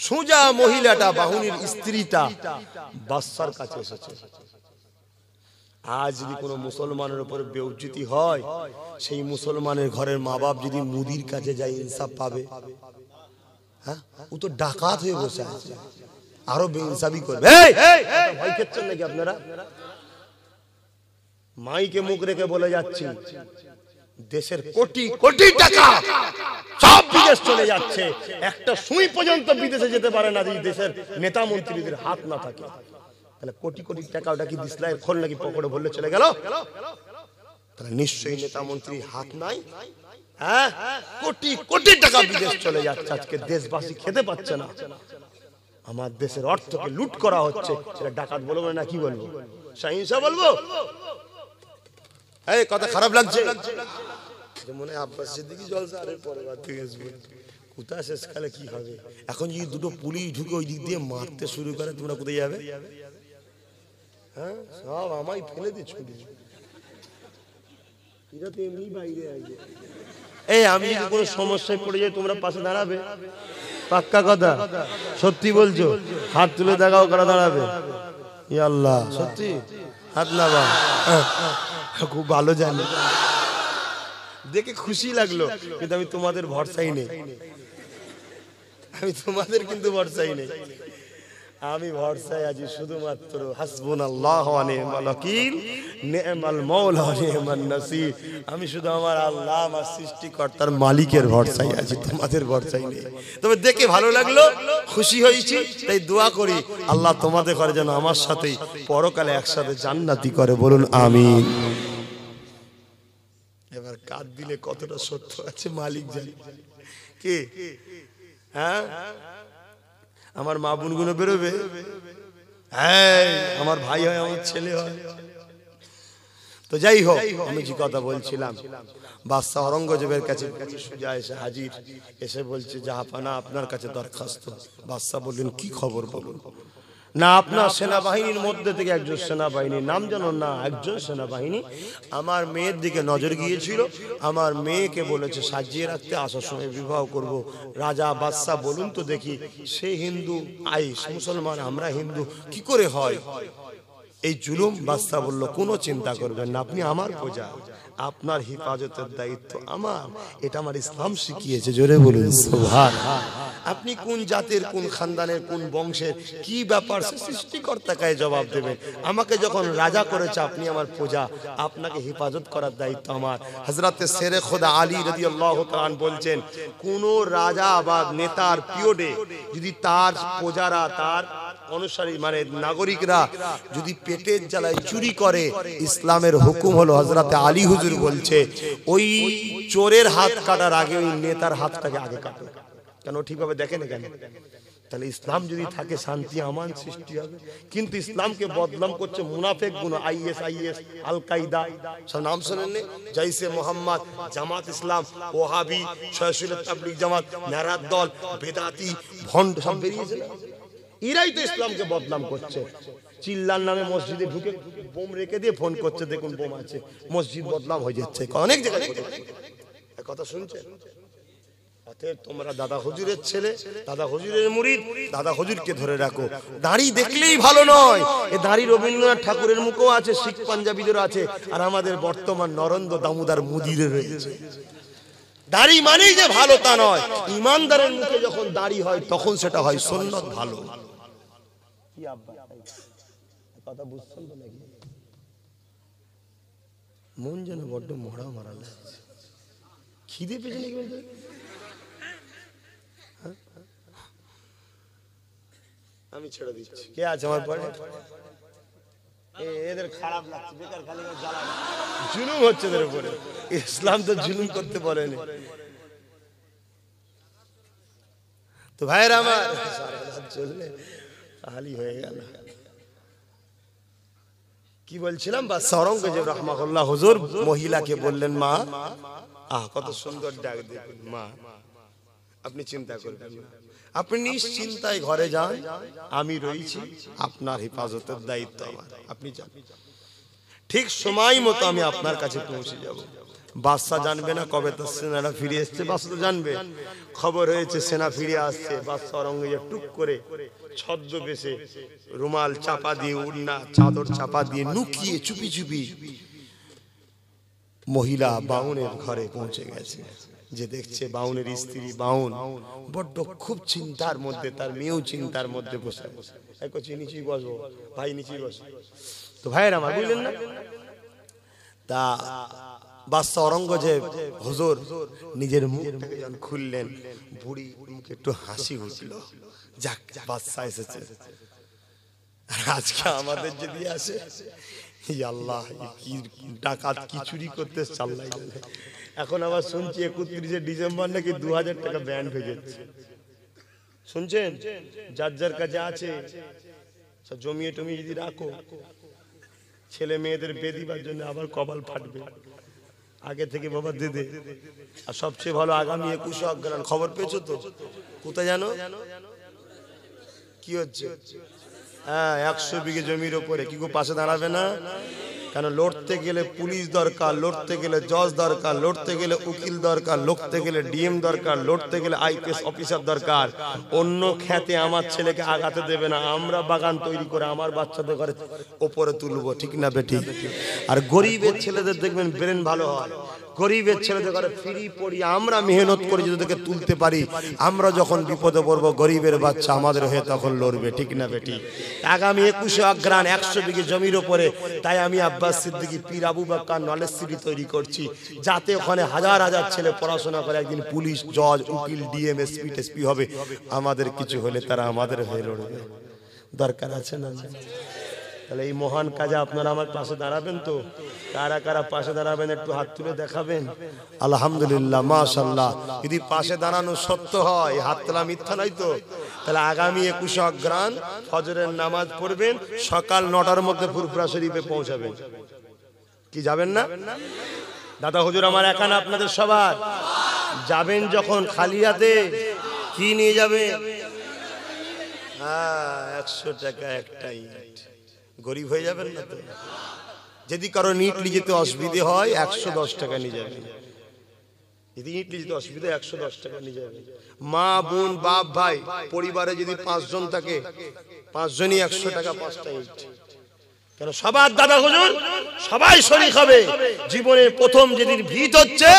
সোজা মহিলাটা বাহুনির স্ত্রীটা বাসার কাছে এসেছে আজ যদি কোনো মুসলমানের উপর বেউচিতি হয় সেই মুসলমানের ঘরের মা বাপ যদি মুদির কাছে যায় ইনসাফ পাবে হ্যাঁ ও তো ডাকাত হয়ে বসে আছে আরো বেইনসাবি করবে ভয় খেচ্ছেন নাকি আপনারা মাইকে মুখ রেখে বলে যাচ্ছি দেশের কোটি কোটি টাকা সব বিদেশ চলে যাচ্ছে একটা সুই পর্যন্ত বিদেশে যেতে পারে না যদি দেশের নেতা মন্ত্রীদের হাত না থাকে তাহলে কোটি কোটি টাকা ওটা কি দিসলাই খোল নাকি পকেটে ভরলে চলে গেল তাহলে নিশ্চয়ই নেতা মন্ত্রীর হাত নাই হ্যাঁ কোটি কোটি টাকা বিদেশ চলে যাচ্ছে আজকে দেশবাসী খেতে পাচ্ছে না আমার দেশের অর্থকে লুট করা হচ্ছে সেটা ডাকাত বলবো না কি বলবো সহিংসা বলবো এই কথা খারাপ লাগছে মনে আব্বাস সিদ্দিকি জলসা আরে পরের থেকে আসবে কোথা শেষকালে কি হবে এখন যদি দুটো পুলিশ ঢুকে ওই দিক দিয়ে মারতে শুরু করে তোমরা কোথায় যাবে হ্যাঁ সব আমায় ফেলে দিচ্ছ এরা তো এমনি বাইরে আছে এই আমি যদি কোনো সমস্যায় পড়ে যাই তোমরা পাশে দাঁড়াবে পাক্কা কথা সত্যি বলছো হাত তুলে দেখাও কারা দাঁড়াবে আল্লাহ সত্যি হাত বা খুব ভালো জানি দেখে খুশি লাগলো কিন্তু আমি তোমাদের ভরসাই নেই আমি তোমাদের কিন্তু ভরসাই নেই আমি ভরসায় আছি শুধুমাত্র হাসবুন আল্লাহ আমি শুধু আমার আল্লাহ আমার সৃষ্টিকর্তার মালিকের ভরসায় আছি তোমাদের ভরসায় নেই তবে দেখে ভালো লাগলো খুশি হয়েছি তাই দোয়া করি আল্লাহ তোমাদের করে যেন আমার সাথে পরকালে একসাথে জান্নাতি করে বলুন আমি এবার কাঁদ দিলে কতটা সত্য আছে মালিক জানি কে হ্যাঁ আমার মা বোনগুলো বেরোবে হ্যাঁ আমার ভাই হয় আমার ছেলে হয় তো যাই হোক আমি যে কথা বলছিলাম বাদশাহ অরঙ্গজেবের কাছে সোজা এসে হাজির এসে বলছে জাহাপানা আপনার কাছে দরখাস্ত বাদশাহ বললেন কি খবর বলুন না আপনার সেনাবাহিনীর মধ্যে থেকে একজন সেনাবাহিনী নাম যেন না একজন সেনাবাহিনী আমার মেয়ের দিকে নজর গিয়েছিল আমার মেয়েকে বলেছে সাজিয়ে রাখতে আসার সময় বিবাহ করব রাজা বাদশাহ বলুন তো দেখি সে হিন্দু আইস মুসলমান আমরা হিন্দু কি করে হয় এই জুলুম বাদশাহ বললো কোনো চিন্তা করবেন না আপনি আমার প্রজা আপনার হেফাজতের দায়িত্ব আমার এটা আমার ইসলাম শিখিয়েছে জোরে বলুন আপনি কোন জাতির কোন খানদানের কোন বংশের কি ব্যাপার সৃষ্টিকর্তাকে জবাব দেবেন আমাকে যখন রাজা করেছে আপনি আমার পূজা আপনাকে হেফাজত করার দায়িত্ব আমার হজরতে সেরে খোদা আলী রদি আল্লাহ বলছেন কোন রাজা বা নেতার পিওডে যদি তার প্রজারা তার অনুসারী মানে নাগরিকরা যদি পেটের জ্বালায় চুরি করে ইসলামের হুকুম হলো হজরতে আলী হুজুর বলছে ওই চোরের হাত কাটার আগে ওই নেতার হাতটাকে আগে কাটো কেন ঠিকভাবে দেখে না কেন তাহলে ইসলাম যদি থাকে শান্তি আমান সৃষ্টি হবে কিন্তু ইসলামকে বদনাম করছে মুনাফেক গুণ আইএস আইএস আল কায়দা সব নাম নি জাইসে মোহাম্মদ জামাত ইসলাম ওহাবি ছয়সুলের তাবলিগ জামাত নারাদ দল বেদাতি ভন্ড সব বেরিয়েছে এরাই তো ইসলামকে বদনাম করছে চিল্লার নামে মসজিদে ঢুকে বোম রেখে দিয়ে ফোন করছে দেখুন বোম আছে মসজিদ বদনাম হয়ে যাচ্ছে অনেক জায়গায় কথা শুনছে তোমরা দাদা ছেলে দাদা দাদা ধরে রাখো দাড়ি দেখলেই ভালো নয় এ দাড়ি রবীন্দ্রনাথ ঠাকুরের মুখও আছে শিখ পাঞ্জাবিদের আছে আর আমাদের বর্তমান নরেন্দ্র দামোদার মুদিরে রয়েছে দাড়ি মানেই যে ভালো তা নয় ইমানদারের মুখে যখন দাড়ি হয় তখন সেটা হয় সন্ন্যত ভালো কি আব্বা কথা বুঝছেন তো নাকি মন যেন বড্ড মরা মারা লাগছে খিদে পেয়েছে আমি ছেড়ে দিচ্ছি কে আছে আমার পরে এদের খারাপ লাগছে বেকার খালি জ্বালা জুলুম হচ্ছে এদের উপরে ইসলাম তো জুলুম করতে পারেনি তো ভাইয়ের আমার চললে তাহালি হয়ে গেল কি বলছিলাম বা সরঙ্গজেব রহমাহুল্লাহ হুজুর মহিলাকে বললেন মা আহ কত সুন্দর ডাক দেখুন মা আপনি চিন্তা করবেন আপনি নিশ্চিন্তায় ঘরে যান আমি রয়েছি আপনার হেফাজতের দায়িত্ব আমার আপনি যান ঠিক সময় মতো আমি আপনার কাছে পৌঁছে যাব বাদশাহ জানবে না কবে তার সেনারা ফিরে এসছে বাদশাহ জানবে খবর হয়েছে সেনা ফিরে আসছে বাদশাহ অরঙ্গজেব টুক করে ছদ্মবেশে রুমাল চাপা দিয়ে উড়না চাদর চাপা দিয়ে নুকিয়ে চুপি চুপি মহিলা বাউনের ঘরে পৌঁছে গেছে যে দেখছে বাউনের স্ত্রী বাউন বড্ড খুব চিন্তার মধ্যে তার মেয়েও চিন্তার মধ্যে বসে নিচেই বসবো ভাই নিচেই বসো তো ভাইয়ের আমার বুঝলেন না তা বাদশা অরঙ্গজেব হুজুর নিজের মুখ খুললেন বুড়ি একটু হাসি উঠল যাক বাদশাহ এসেছে আজকে আমাদের যদি আসে আল্লাহ কি ডাকাত কি চুরি করতে চাল্লাই এখন আবার শুনছি একত্রিশে ডিসেম্বর নাকি দু হাজার টাকা ব্যান্ড হয়ে যাচ্ছে শুনছেন যার যার কাছে আছে জমিয়ে টমিয়ে যদি রাখো ছেলে মেয়েদের বেদিবার জন্য আবার কপাল ফাটবে আগে থেকে বাবা দিদি আর সবচেয়ে ভালো আগামী একুশে অজ্ঞান খবর পেয়েছো তো কোথায় জানো কি হচ্ছে হ্যাঁ একশো বিঘে জমির ওপরে কি পাশে দাঁড়াবে না কেন লড়তে গেলে পুলিশ দরকার লড়তে গেলে জজ দরকার লড়তে গেলে উকিল দরকার লড়তে গেলে ডিএম দরকার লড়তে গেলে আইপিএস অফিসার দরকার অন্য খ্যাতে আমার ছেলেকে আগাতে দেবে না আমরা বাগান তৈরি করে আমার বাচ্চাদের ঘরে ওপরে তুলব ঠিক না বেটি আর গরিবের ছেলেদের দেখবেন ব্রেন ভালো হয় গরিবের ছেলেদের ঘরে ফ্রি পড়ি আমরা মেহনত করে যদি তুলতে পারি আমরা যখন বিপদে পড়বো গরিবের বাচ্চা আমাদের হয়ে তখন লড়বে ঠিক না বেটি আগামী একুশে অগ্রাণ একশো বিঘে জমির ওপরে তাই আমি আব্বাস সিদ্দিকি পীর আবু বাক্কা নলেজ সিটি তৈরি করছি যাতে ওখানে হাজার হাজার ছেলে পড়াশোনা করে একদিন পুলিশ জজ উকিল ডিএম এসপি টেসপি হবে আমাদের কিছু হলে তারা আমাদের হয়ে লড়বে দরকার আছে না তাহলে এই মহান কাজে আপনারা আমার পাশে দাঁড়াবেন তো কারা কারা পাশে দাঁড়াবেন একটু হাত তুলে দেখাবেন আলহামদুলিল্লাহ মাশাল্লাহ যদি পাশে দাঁড়ানো সত্য হয় হাত তোলা মিথ্যা নয় তো তাহলে আগামী একুশে অগ্রাণ ফজরের নামাজ পড়বেন সকাল নটার মধ্যে ফুরফুরা শরীফে পৌঁছাবেন কি যাবেন না দাদা হুজুর আমার এখন আপনাদের সবার যাবেন যখন খালি হাতে কি নিয়ে যাবে হ্যাঁ একশো টাকা একটাই গরিব হয়ে যাবেন না তো যদি কারো ইট যেতে অসুবিধে হয় একশো দশ টাকা নিয়ে যাবে যদি ইট নিয়ে যেতে অসুবিধা একশো দশ টাকা নিয়ে যাবে মা বোন বাপ ভাই পরিবারে যদি পাঁচজন থাকে পাঁচজনই একশো টাকা পাঁচটা ইট কেন সবার দাদা হুজুর সবাই শরিক হবে জীবনের প্রথম যেদিন ভিত হচ্ছে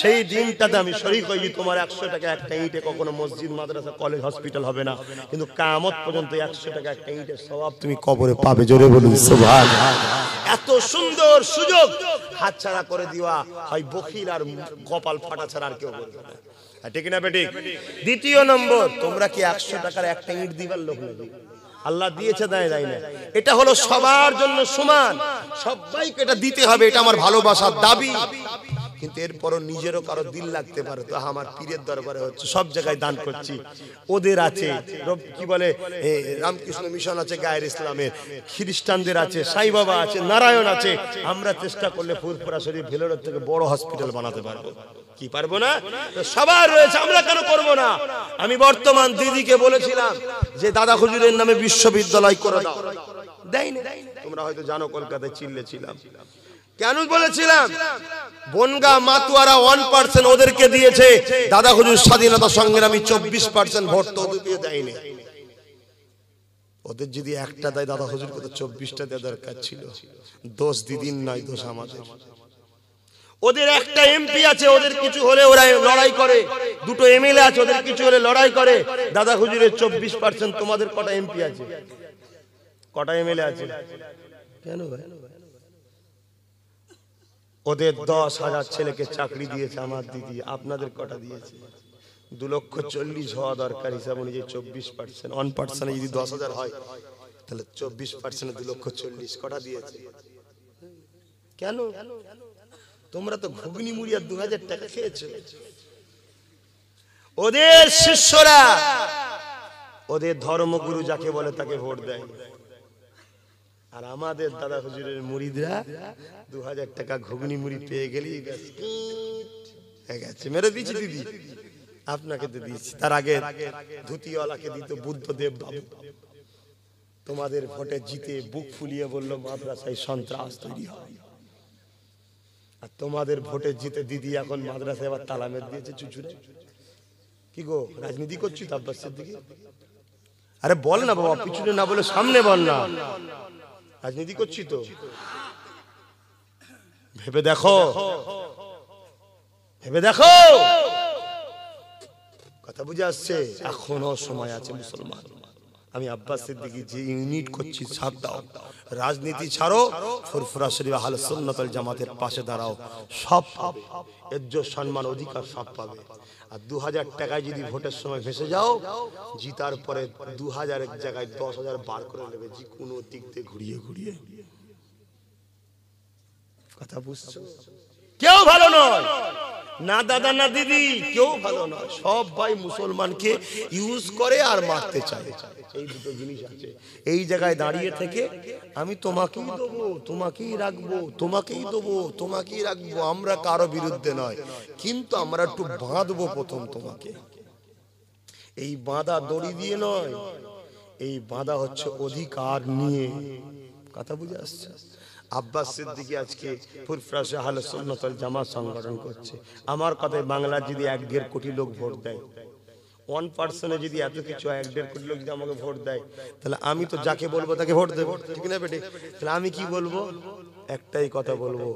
সেই দিনটাতে আমি শরিক তোমার একশো টাকা একটা ইটে কখনো মসজিদ মাদ্রাসা কলেজ হসপিটাল হবে না কিন্তু কামত পর্যন্ত একশো টাকা একটা ইটের স্বভাব তুমি কবরে পাবে জোরে বলুন এত সুন্দর সুযোগ হাতছাড়া করে দেওয়া হয় বকিল আর কপাল ফাটা ছাড়া আর কেউ ঠিক না দ্বিতীয় নম্বর তোমরা কি একশো টাকার একটা ইট দিবার লোক আল্লাহ দিয়েছে দেয় দেয় না এটা হলো সবার জন্য সমান সবাইকে এটা দিতে হবে এটা আমার ভালোবাসার দাবি কিন্তু এরপরও নিজেরও কারো দিল লাগতে পারে তো আমার পীরের দরবারে হচ্ছে সব জায়গায় দান করছি ওদের আছে কি বলে রামকৃষ্ণ মিশন আছে গায়ের ইসলামের খ্রিস্টানদের আছে সাই বাবা আছে নারায়ণ আছে আমরা চেষ্টা করলে ফুরফুরা শরীর ভেলোর থেকে বড় হসপিটাল বানাতে পারবো কি পারবো না সবার রয়েছে আমরা কেন করব না আমি বর্তমান দিদিকে বলেছিলাম যে দাদা খুজুরের নামে বিশ্ববিদ্যালয় করে দাও দেয়নি তোমরা হয়তো জানো কলকাতায় চিল্লে ছিলাম কেন বলেছিলাম বনগা মাতুয়ারা ওয়ান পার্সেন্ট ওদেরকে দিয়েছে দাদা হুজুর স্বাধীনতা সংগ্রামী চব্বিশ পার্সেন্ট ভোট তো ওদেরকে দেয়নি ওদের যদি একটা দেয় দাদা হুজুর কত চব্বিশটা দেওয়া দরকার ছিল দোষ দিদিন নয় দোষ আমাদের ওদের একটা এমপি আছে ওদের কিছু হলে ওরা লড়াই করে দুটো এমএলএ আছে ওদের কিছু হলে লড়াই করে দাদা হুজুরের চব্বিশ পার্সেন্ট তোমাদের কটা এমপি আছে কটা এমএলএ আছে কেন ভাই ওদের দশ হাজার ছেলেকে চাকরি দিয়েছে আমার দিদি আপনাদের কটা দিয়েছে দু লক্ষ চল্লিশ হওয়া দরকার হিসাব অনুযায়ী চব্বিশ পার্সেন্ট ওয়ান পার্সেন্ট যদি দশ হাজার হয় তাহলে চব্বিশ পার্সেন্ট দু লক্ষ চল্লিশ কটা দিয়েছে কেন তোমরা তো ঘুগনি মুড়িয়া দু হাজার টাকা খেয়েছো ওদের শিষ্যরা ওদের ধর্মগুরু যাকে বলে তাকে ভোট দেয় আর আমাদের দাদা হুজুরের মুড়িদরা দু হাজার টাকা ঘুগনি মুড়ি পেয়ে গেলি গেছে মেরে দিচ্ছি দিদি আপনাকে তো দিচ্ছি তার আগে ধুতিওয়ালাকে দিত বুদ্ধদেব বাবু তোমাদের ভোটে জিতে বুক ফুলিয়ে বলল মাদ্রাসায় সন্ত্রাস তৈরি হয় আর তোমাদের ভোটে জিতে দিদি এখন মাদ্রাসায় আবার তালামের দিয়েছে চুচুরে কি গো রাজনীতি করছি তো আব্বাসের দিকে আরে বল না বাবা পিছনে না বলে সামনে বল না রাজনীতি করছি তো ভেবে দেখো ভেবে দেখো কথা বুঝে আসছে এখনো সময় আছে মুসলমান আমি আব্বাস সিদ্দিকি যে ইউনিট করছি ছাড় দাও রাজনীতি ছাড়ো ফুরফুরা শরীফ আহলে সুন্নাতুল জামাতের পাশে দাঁড়াও সব পাবে এজ্জ সম্মান অধিকার সব পাবে আর দু হাজার টাকায় যদি ভোটের সময় ভেসে যাও জিতার পরে দু হাজারের জায়গায় দশ হাজার বার করে নেবে যে কোনো দিক দিয়ে ঘুরিয়ে ঘুরিয়ে কথা বুঝছো কেউ ভালো নয় না দাদা না দিদি কেউ ভালো নয় সব ভাই মুসলমানকে ইউজ করে আর মারতে চায় এই দুটো জিনিস আছে এই জায়গায় দাঁড়িয়ে থেকে আমি তোমাকেই দেবো তোমাকেই রাখবো তোমাকেই দেবো তোমাকেই রাখবো আমরা কারো বিরুদ্ধে নয় কিন্তু আমরা একটু বাঁধবো প্রথম তোমাকে এই বাঁধা দড়ি দিয়ে নয় এই বাঁধা হচ্ছে অধিকার নিয়ে কথা বুঝে আসছে আব্বাস সিদ্দিকী আজকে ফুরফ্রাসে হালে সন্ন্যতল জামাত সংগঠন করছে আমার কথায় বাংলা যদি এক দেড় কোটি লোক ভোট দেয় ওয়ান পার্সনে যদি এত কিছু এক দেড় কোটি লোক যদি আমাকে ভোট দেয় তাহলে আমি তো যাকে বলবো তাকে ভোট দেবো ঠিক না বেটে তাহলে আমি কি বলবো একটাই কথা বলবো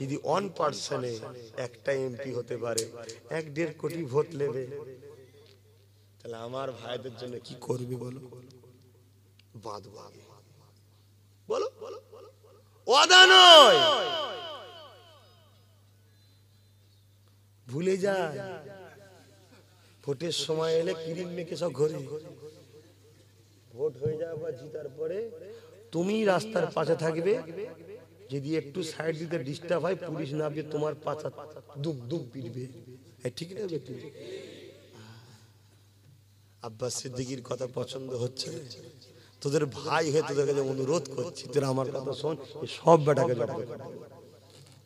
যদি ওয়ান পার্সনে একটা এমপি হতে পারে এক দেড় কোটি ভোট নেবে তাহলে আমার ভাইদের জন্য কি করবি বলো বাদ বলো বলো ওয়াদা নয় ভুলে যায় ভোটের সময় এলে কিরিম মেকে সব ঘরে ভোট হয়ে যাওয়া জিতার পরে তুমি রাস্তার পাশে থাকবে যদি একটু সাইড দিতে ডিস্টার্ব হয় পুলিশ নামবে তোমার পাচা দুম দুম পিটবে ঠিক না আব্বাস সিদ্দিকির কথা পছন্দ হচ্ছে না তোদের ভাই হয়ে তোদের কাছে অনুরোধ করছি তোরা আমার কথা শোন সব বেটাকে জব্দ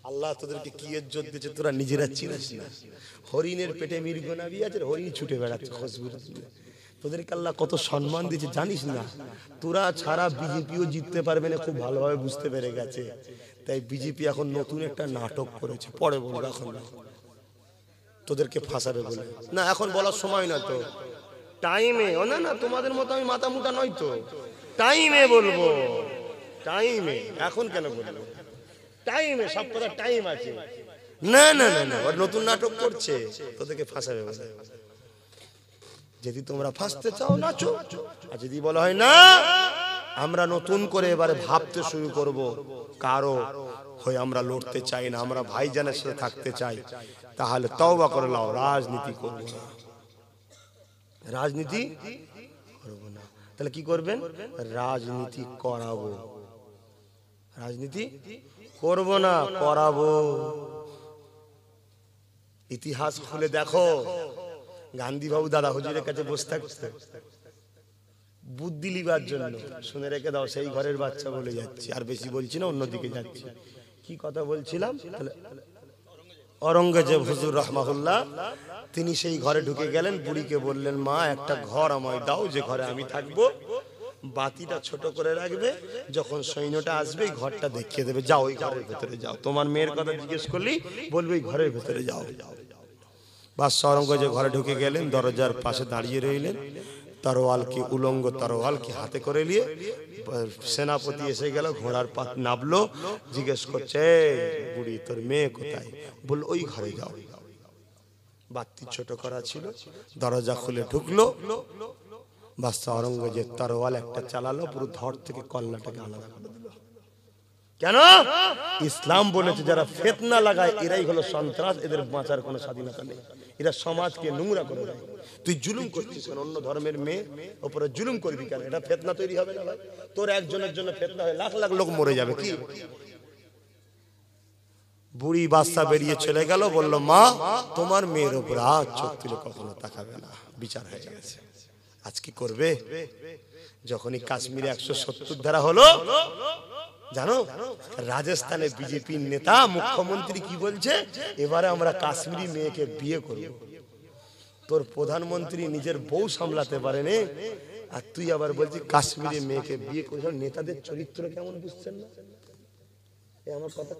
আল্লাহ তোদেরকে কি এজ্জত দিয়েছে তোরা নিজেরা চিনিস না হরিণের পেটে মির্গনাবি আছে হরিণ ছুটে বেড়াচ্ছে খসবুর তোদেরকে আল্লাহ কত সম্মান দিয়েছে জানিস না তোরা ছাড়া বিজেপিও জিততে পারবে না খুব ভালোভাবে বুঝতে পেরে গেছে তাই বিজেপি এখন নতুন একটা নাটক করেছে পরে বলো এখন তোদেরকে ফাঁসাবে বলে না এখন বলার সময় না তো টাইমে ও না না তোমাদের মতো আমি মাথা মুটা নই তো টাইমে বলবো টাইমে এখন কেন বলবো টাইমে সব কথা টাইম আছে না না না না ওর নতুন নাটক করছে তোদেরকে ফাঁসাবে যদি তোমরা ফাঁসতে চাও নাচো আর যদি বলা হয় না আমরা নতুন করে এবারে ভাবতে শুরু করব কারো হয়ে আমরা লড়তে চাই না আমরা ভাইজানের সাথে থাকতে চাই তাহলে তওবা করে নাও রাজনীতি করবো না রাজনীতি করব না তাহলে কি করবেন রাজনীতি করাবো রাজনীতি করব না করাবো ইতিহাস খুলে দেখো গান্ধী বাবু দাদা হুজুরের কাছে বসে থাকতে বুদ্ধি লিবার জন্য শুনে রেখে দাও সেই ঘরের বাচ্চা বলে যাচ্ছি আর বেশি বলছি না অন্যদিকে যাচ্ছি কি কথা বলছিলাম তাহলে অরঙ্গজেব হুজুর রহমাহুল্লাহ তিনি সেই ঘরে ঢুকে গেলেন বুড়িকে বললেন মা একটা ঘর আমায় দাও যে ঘরে আমি থাকবো বাতিটা ছোট করে রাখবে যখন সৈন্যটা আসবে ঘরটা দেখিয়ে দেবে যাও ওই ঘরের ভেতরে যাও তোমার মেয়ের কথা জিজ্ঞেস করলি বলবে ওই ঘরের ভেতরে যাও যাও বাস সরঙ্গজে ঘরে ঢুকে গেলেন দরজার পাশে দাঁড়িয়ে রইলেন তরোয়ালকে উলঙ্গ তরোয়ালকে হাতে করে নিয়ে সেনাপতি এসে গেল ঘোড়ার পাত নাবলো জিজ্ঞেস করছে বুড়ি তোর মেয়ে কোথায় বল ওই ঘরে যাও বাতি ছোট করা ছিল দরজা খুলে ঢুকলো বাদশাহ অরঙ্গজেব তরোয়াল একটা চালালো পুরো ধর থেকে কল্লাটাকে আলাদা করে দিল কেন ইসলাম বলেছে যারা ফেতনা লাগায় এরাই হলো সন্ত্রাস এদের বাঁচার কোনো স্বাধীনতা নেই এরা সমাজকে নোংরা করে দেয় তুই জুলুম করছিস কেন অন্য ধর্মের মেয়ে ওপরে জুলুম করবি কেন এটা ফেতনা তৈরি হবে না তোর একজনের জন্য ফেতনা হয় লাখ লাখ লোক মরে যাবে কি বুড়ি বাচ্চা বেরিয়ে চলে গেল বলল মা তোমার মেয়ের উপর আর চোখ তুলে কখনো তাকাবে না বিচার হয়ে গেছে আজ কি করবে যখনই কাশ্মীরে একশো সত্তর ধারা হলো জানো রাজস্থানে বিজেপির নেতা মুখ্যমন্ত্রী কি বলছে এবারে আমরা কাশ্মীরি মেয়েকে বিয়ে করব তোর প্রধানমন্ত্রী নিজের বউ সামলাতে পারেনি আর তুই আবার বলছিস কাশ্মীরি মেয়েকে বিয়ে করছ নেতাদের চরিত্র কেমন বুঝছেন না আমার কথা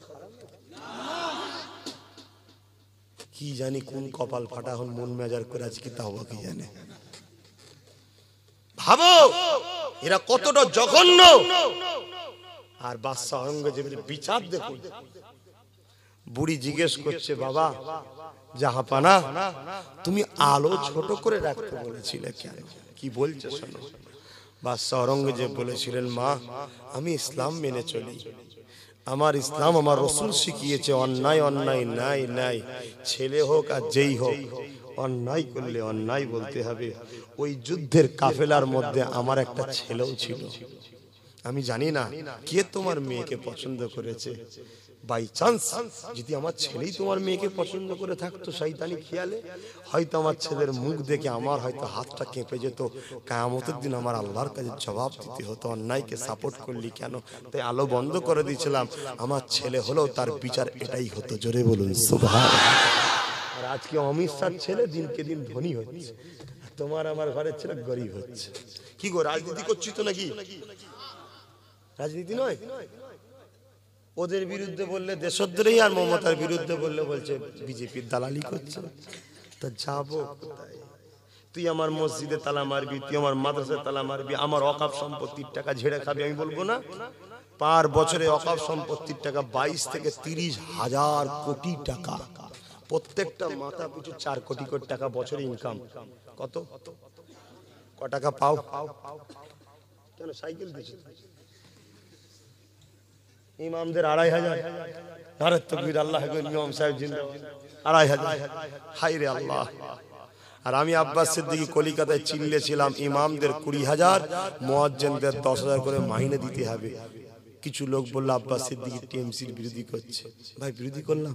কি জানি কোন কপাল ফাটা হল মন মেজার করে আজকে তাওবা কি জানে ভাবো এরা কতটা জঘন্য আর বাদশাহ অঙ্গজেবের বিচার দেখুন বুড়ি জিজ্ঞেস করছে বাবা পানা তুমি আলো ছোট করে রাখতে বলেছিলে কেন কি বলছো শোনো বাদশাহ অরঙ্গজেব বলেছিলেন মা আমি ইসলাম মেনে চলি আমার ইসলাম আমার রসুল শিখিয়েছে অন্যায় অন্যায় নাই নাই ছেলে হোক আর যেই হোক অন্যায় করলে অন্যায় বলতে হবে ওই যুদ্ধের কাফেলার মধ্যে আমার একটা ছেলেও ছিল আমি জানি না কে তোমার মেয়েকে পছন্দ করেছে বাই চান্স যদি আমার ছেলেই তোমার মেয়েকে পছন্দ করে থাকতো শৈতানি খেয়ালে হয়তো আমার ছেলের মুখ দেখে আমার হয়তো হাতটা কেঁপে যেত কায়ামতের দিন আমার আল্লাহর কাছে জবাব দিতে হতো অন্যায়কে সাপোর্ট করলি কেন তাই আলো বন্ধ করে দিয়েছিলাম আমার ছেলে হলেও তার বিচার এটাই হতো জোরে বলুন আর আজকে অমিত শাহ ছেলে দিনকে দিন ধনী হচ্ছে তোমার আমার ঘরের ছেলে গরিব হচ্ছে কি গো রাজনীতি করছি তো নাকি রাজনীতি নয় ওদের বিরুদ্ধে বললে দেশদ্রোহী আর মমতার বিরুদ্ধে বললে বলছে বিজেপির দালালি করছে তা যাবো কোথায় তুই আমার মসজিদে তালা মারবি তুই আমার মাদ্রাসায় তালা মারবি আমার অকাপ সম্পত্তির টাকা ঝেড়ে খাবি আমি বলবো না পার বছরে অকাপ সম্পত্তির টাকা বাইশ থেকে তিরিশ হাজার কোটি টাকা প্রত্যেকটা মাথা পিছু চার কোটি কোটি টাকা বছরে ইনকাম কত ক টাকা পাও পাও কেন সাইকেল দিয়েছে ইমামদের আড়াই হাজার ধরের তকবির আল্লাহ ইমাম সাহেব আড়াই হাজার হাই রে আল্লাহ আর আমি আব্বাস সিদ্দিকি কলিকাতায় চিল্লে ছিলাম ইমামদের কুড়ি হাজার মোয়াজ্জেনদের দশ হাজার করে মাহিনে দিতে হবে কিছু লোক বললো আব্বাস সিদ্দিকি টিএমসির বিরোধী করছে ভাই বিরোধী করলাম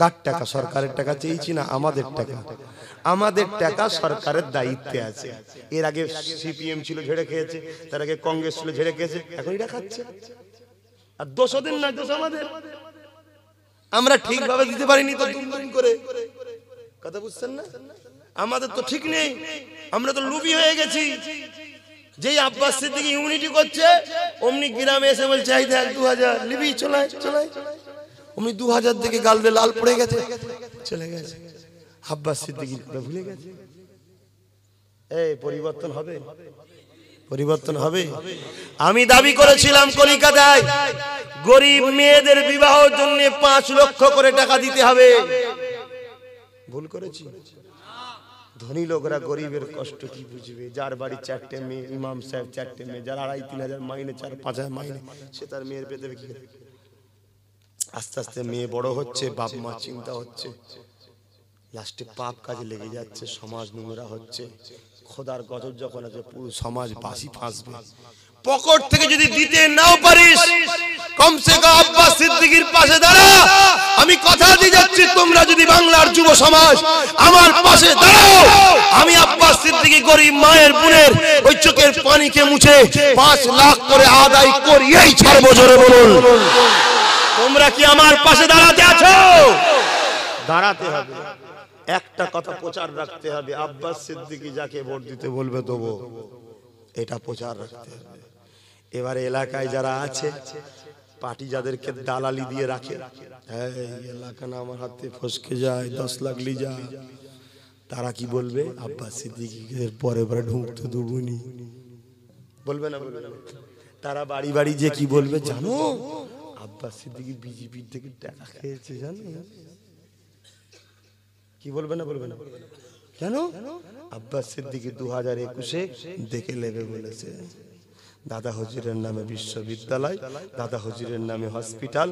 কার টাকা সরকারের টাকা চেয়েছি না আমাদের টাকা আমাদের টাকা সরকারের দায়িত্বে আছে এর আগে সিপিএম ছিল ঝেড়ে খেয়েছে তার আগে কংগ্রেস ছিল ঝেড়ে খেয়েছে এখন এটা খাচ্ছে আর দোষ দিন না দোষ আমাদের আমরা ঠিকভাবে দিতে পারিনি তো দুম করে কথা বুঝছেন না আমাদের তো ঠিক নেই আমরা তো লুবি হয়ে গেছি যেই আব্বাস সিদ্দিকি ইউনিটি করছে অমনি গ্রামে এসে বলছে এই দেখ দু হাজার লিবি চলে চলে অমনি দু হাজার থেকে দিয়ে লাল পড়ে গেছে চলে গেছে আব্বাস সিদ্দিকি ভুলে গেছে এই পরিবর্তন হবে পরিবর্তন হবে আমি দাবি করেছিলাম কলিকাতায় গরিব মেয়েদের বিবাহর জন্য পাঁচ লক্ষ করে টাকা দিতে হবে ভুল করেছি ধনী লোকরা গরিবের কষ্ট কি বুঝবে যার বাড়ি চারটে মেয়ে ইমাম সাহেব চারটে মেয়ে যার আড়াই তিন হাজার মাইনে চার পাঁচ হাজার মাইনে সে তার মেয়ের পেতে আস্তে আস্তে মেয়ে বড় হচ্ছে বাপ মা চিন্তা হচ্ছে লাস্টে পাপ কাজে লেগে যাচ্ছে সমাজ নোংরা হচ্ছে খোদার গজব যখন আছে পুরো সমাজ বাসি ফাঁসবে পকেট থেকে যদি দিতে নাও পারিস কমসে কম আব্বাস সিদ্দিকির পাশে দাঁড়া আমি কথা দিয়ে যাচ্ছি তোমরা যদি বাংলার যুব সমাজ আমার পাশে দাঁড়াও আমি আব্বাস সিদ্দিকি গরিব মায়ের বোনের ওই চোখের পানিকে মুছে পাঁচ লাখ করে আদায় করি এই ছাড় জোরে বলুন তোমরা কি আমার পাশে দাঁড়াতে আছো দাঁড়াতে হবে একটা কথা প্রচার রাখতে হবে আব্বাস সিদ্দিকি যাকে ভোট দিতে বলবে দেবো এটা প্রচার রাখতে হবে এবার এলাকায় যারা আছে পার্টি যাদেরকে দালালি দিয়ে রাখে হ্যাঁ এলাকা না আমার হাতে ফসকে যায় দশ লাগলি যায় তারা কি বলবে আব্বাস সিদ্দিকিদের পরে পরে ঢুকতে দুবুনি বলবে না বলবে না তারা বাড়ি বাড়ি যে কি বলবে জানো আব্বাস সিদ্দিকি বিজেপির থেকে টাকা খেয়েছে জানো কি বলবে না বলবে না কেন আব্বাস সিদ্দিকি দু হাজার একুশে দেখে নেবে বলেছে দাদা হজিরের নামে বিশ্ববিদ্যালয় দাদা হজিরের নামে হসপিটাল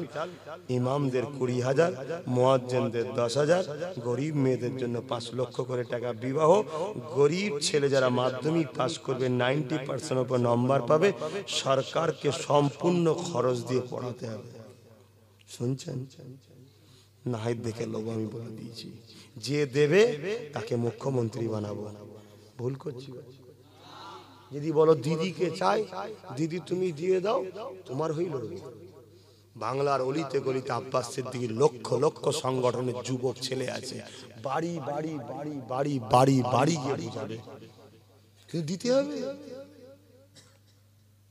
ইমামদের কুড়ি হাজার মোয়াজ্জেনদের দশ হাজার গরিব মেয়েদের জন্য পাঁচ লক্ষ করে টাকা বিবাহ গরিব ছেলে যারা মাধ্যমিক পাস করবে নাইনটি পার্সেন্ট উপর নম্বর পাবে সরকারকে সম্পূর্ণ খরচ দিয়ে পড়াতে হবে শুনছেন নাহিদ দেখে লোক আমি বলে দিয়েছি যে দেবে তাকে মুখ্যমন্ত্রী বানাবো ভুল করছি যদি বলো দিদিকে চাই দিদি তুমি দিয়ে দাও তোমার হইল বাংলার অলিতে গলিতে আব্বাস সিদ্দিকির লক্ষ লক্ষ সংগঠনের যুবক ছেলে আছে বাড়ি বাড়ি বাড়ি বাড়ি বাড়ি বাড়ি গিয়ে যাবে কিন্তু দিতে হবে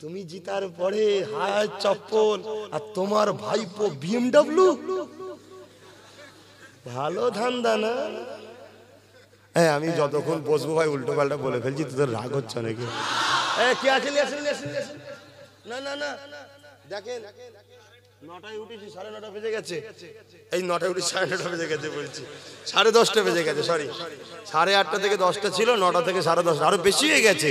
তুমি জিতার পরে হায় চপ্পল আর তোমার ভাইপো বিএমডাব্লিউ ভালো ধান্দা না হ্যাঁ আমি যতক্ষণ বসবো ভাই উল্টো পাল্টা বলে ফেলছি তোদের রাগ হচ্ছে নাকি হ্যাঁ কে না না না সাড়ে নটা বেজে গেছে এই নটায় সাড়ে নটা বেজে গেছে বলছি সাড়ে দশটা বেজে গেছে সরি সাড়ে আটটা থেকে দশটা নটা থেকে সাড়ে দশটা আরো বেশি হয়ে গেছে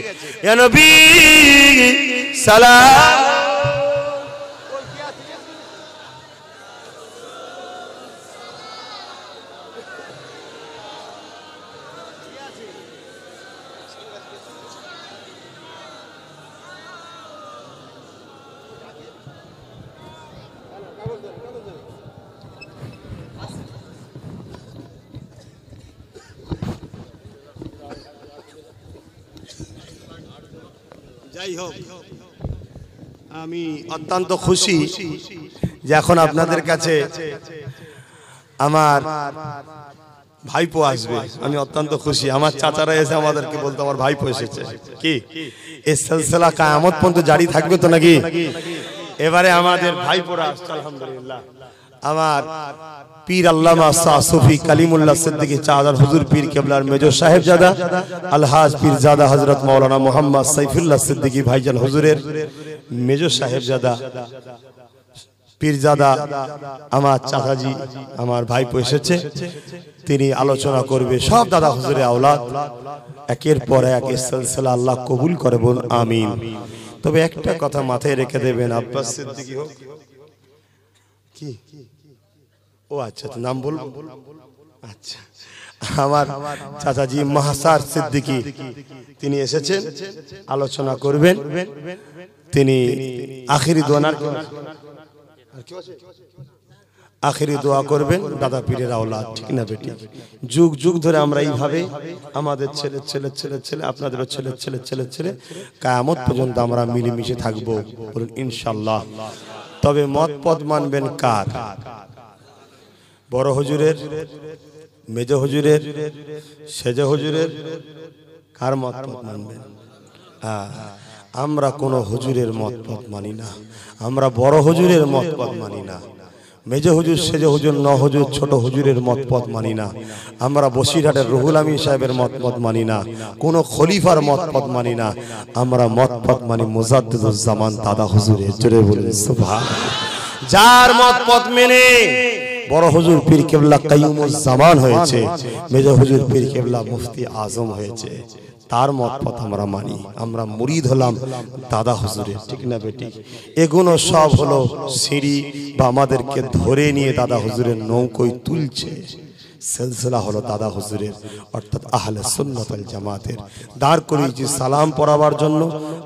যাই হোক আমি অত্যন্ত খুশি যে এখন আপনাদের কাছে আমার ভাইপো আসবে আমি অত্যন্ত খুশি আমার চাচারা এসে আমাদেরকে বলতো আমার ভাইপো এসেছে কি এই সিলসিলা কায়ামত পর্যন্ত জারি থাকবে তো নাকি এবারে আমাদের ভাইপোরা আসছে আলহামদুলিল্লাহ আমার পীর আল্লামা শাহ সুফি কালিমুল্লাহ সিদ্দিকী চাদার হুজুর পীর কেবলার মেজর সাহেবজাদা আলহাজ পীরজাদা হজরত মৌলানা মোহাম্মদ সাইফুল্লাহ সিদ্দিকী ভাইজান হুজুরের মেজর সাহেবজাদা পীরজাদা আমার চাচাজি আমার ভাই এসেছে তিনি আলোচনা করবে সব দাদা হুজুরে আওলাদ একের পর এক সিলসিলা আল্লাহ কবুল করে বোন আমিন তবে একটা কথা মাথায় রেখে দেবেন আব্বাস সিদ্দিকী হোক কি ও আচ্ছা নাম বলবো আচ্ছা আমার চাচাজি মাহাসার সিদ্দিকি তিনি এসেছেন আলোচনা করবেন তিনি আখিরি দোয়ানার আখিরি দোয়া করবেন দাদা পীরের আওলাদ ঠিক না বেটি যুগ যুগ ধরে আমরা এইভাবে আমাদের ছেলের ছেলের ছেলের ছেলে আপনাদের ছেলের ছেলের ছেলের ছেলে কায়ামত পর্যন্ত আমরা মিলেমিশে থাকবো বলুন ইনশাল্লাহ তবে মত পদ মানবেন কার বড় হজুরের মেজ হজুরের সেজ হজুরের কার মত মানবেন হ্যাঁ, আমরা কোনো হুজুরের মত পথ মানি না আমরা বড় হুজুরের মত পথ মানি না মেজ হুজুর সেজ হুজুর ন হুজুর ছোট হুজুরের মত পথ মানি না আমরা বসিরহাটের রুহুল আমিন সাহেবের মত পথ মানি না কোনো খলিফার মত পথ মানি না আমরা মত পথ মানি মোজাদ্দুজ্জামান দাদা হুজুরের জোরে বলুন সুভা যার মত পথ মেনে বড় হুজুর পীর কেবলা কাইম জামান হয়েছে মেজ হুজুর পীর কেবলা মুফতি আজম হয়েছে তার মত পথ আমরা মানি আমরা মুড়ি হলাম দাদা হুজুরের ঠিক না বেটি এগুলো সব হলো সিঁড়ি বা আমাদেরকে ধরে নিয়ে দাদা হুজুরের নৌকোয় তুলছে সিলসিলা হলো দাদা হুজুরের অর্থাৎ আহলে সুন্নতাল জামাতের দাঁড় করিয়েছি সালাম পড়াবার জন্য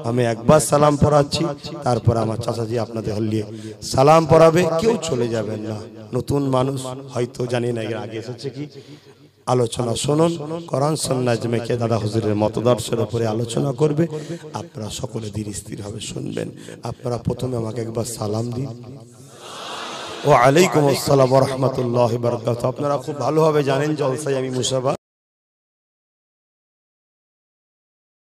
আমি একবার সালাম পড়াচ্ছি তারপর আমার চাচাজি আপনাদের হল্লিয়ে সালাম পড়াবে কেউ চলে যাবেন না নতুন মানুষ হয়তো জানি না এর আগে এসেছে কি আলোচনা শুনুন করান সন্ন্যাজ কে দাদা হুজুরের মতদর্শের উপরে আলোচনা করবে আপনারা সকলে ধীর স্থির হবে শুনবেন আপনারা প্রথমে আমাকে একবার সালাম দিন ওয়ালাইকুম আসসালাম রহমতুল্লাহ বরকাত আপনারা খুব ভালোভাবে জানেন জলসাই আমি মুসাফা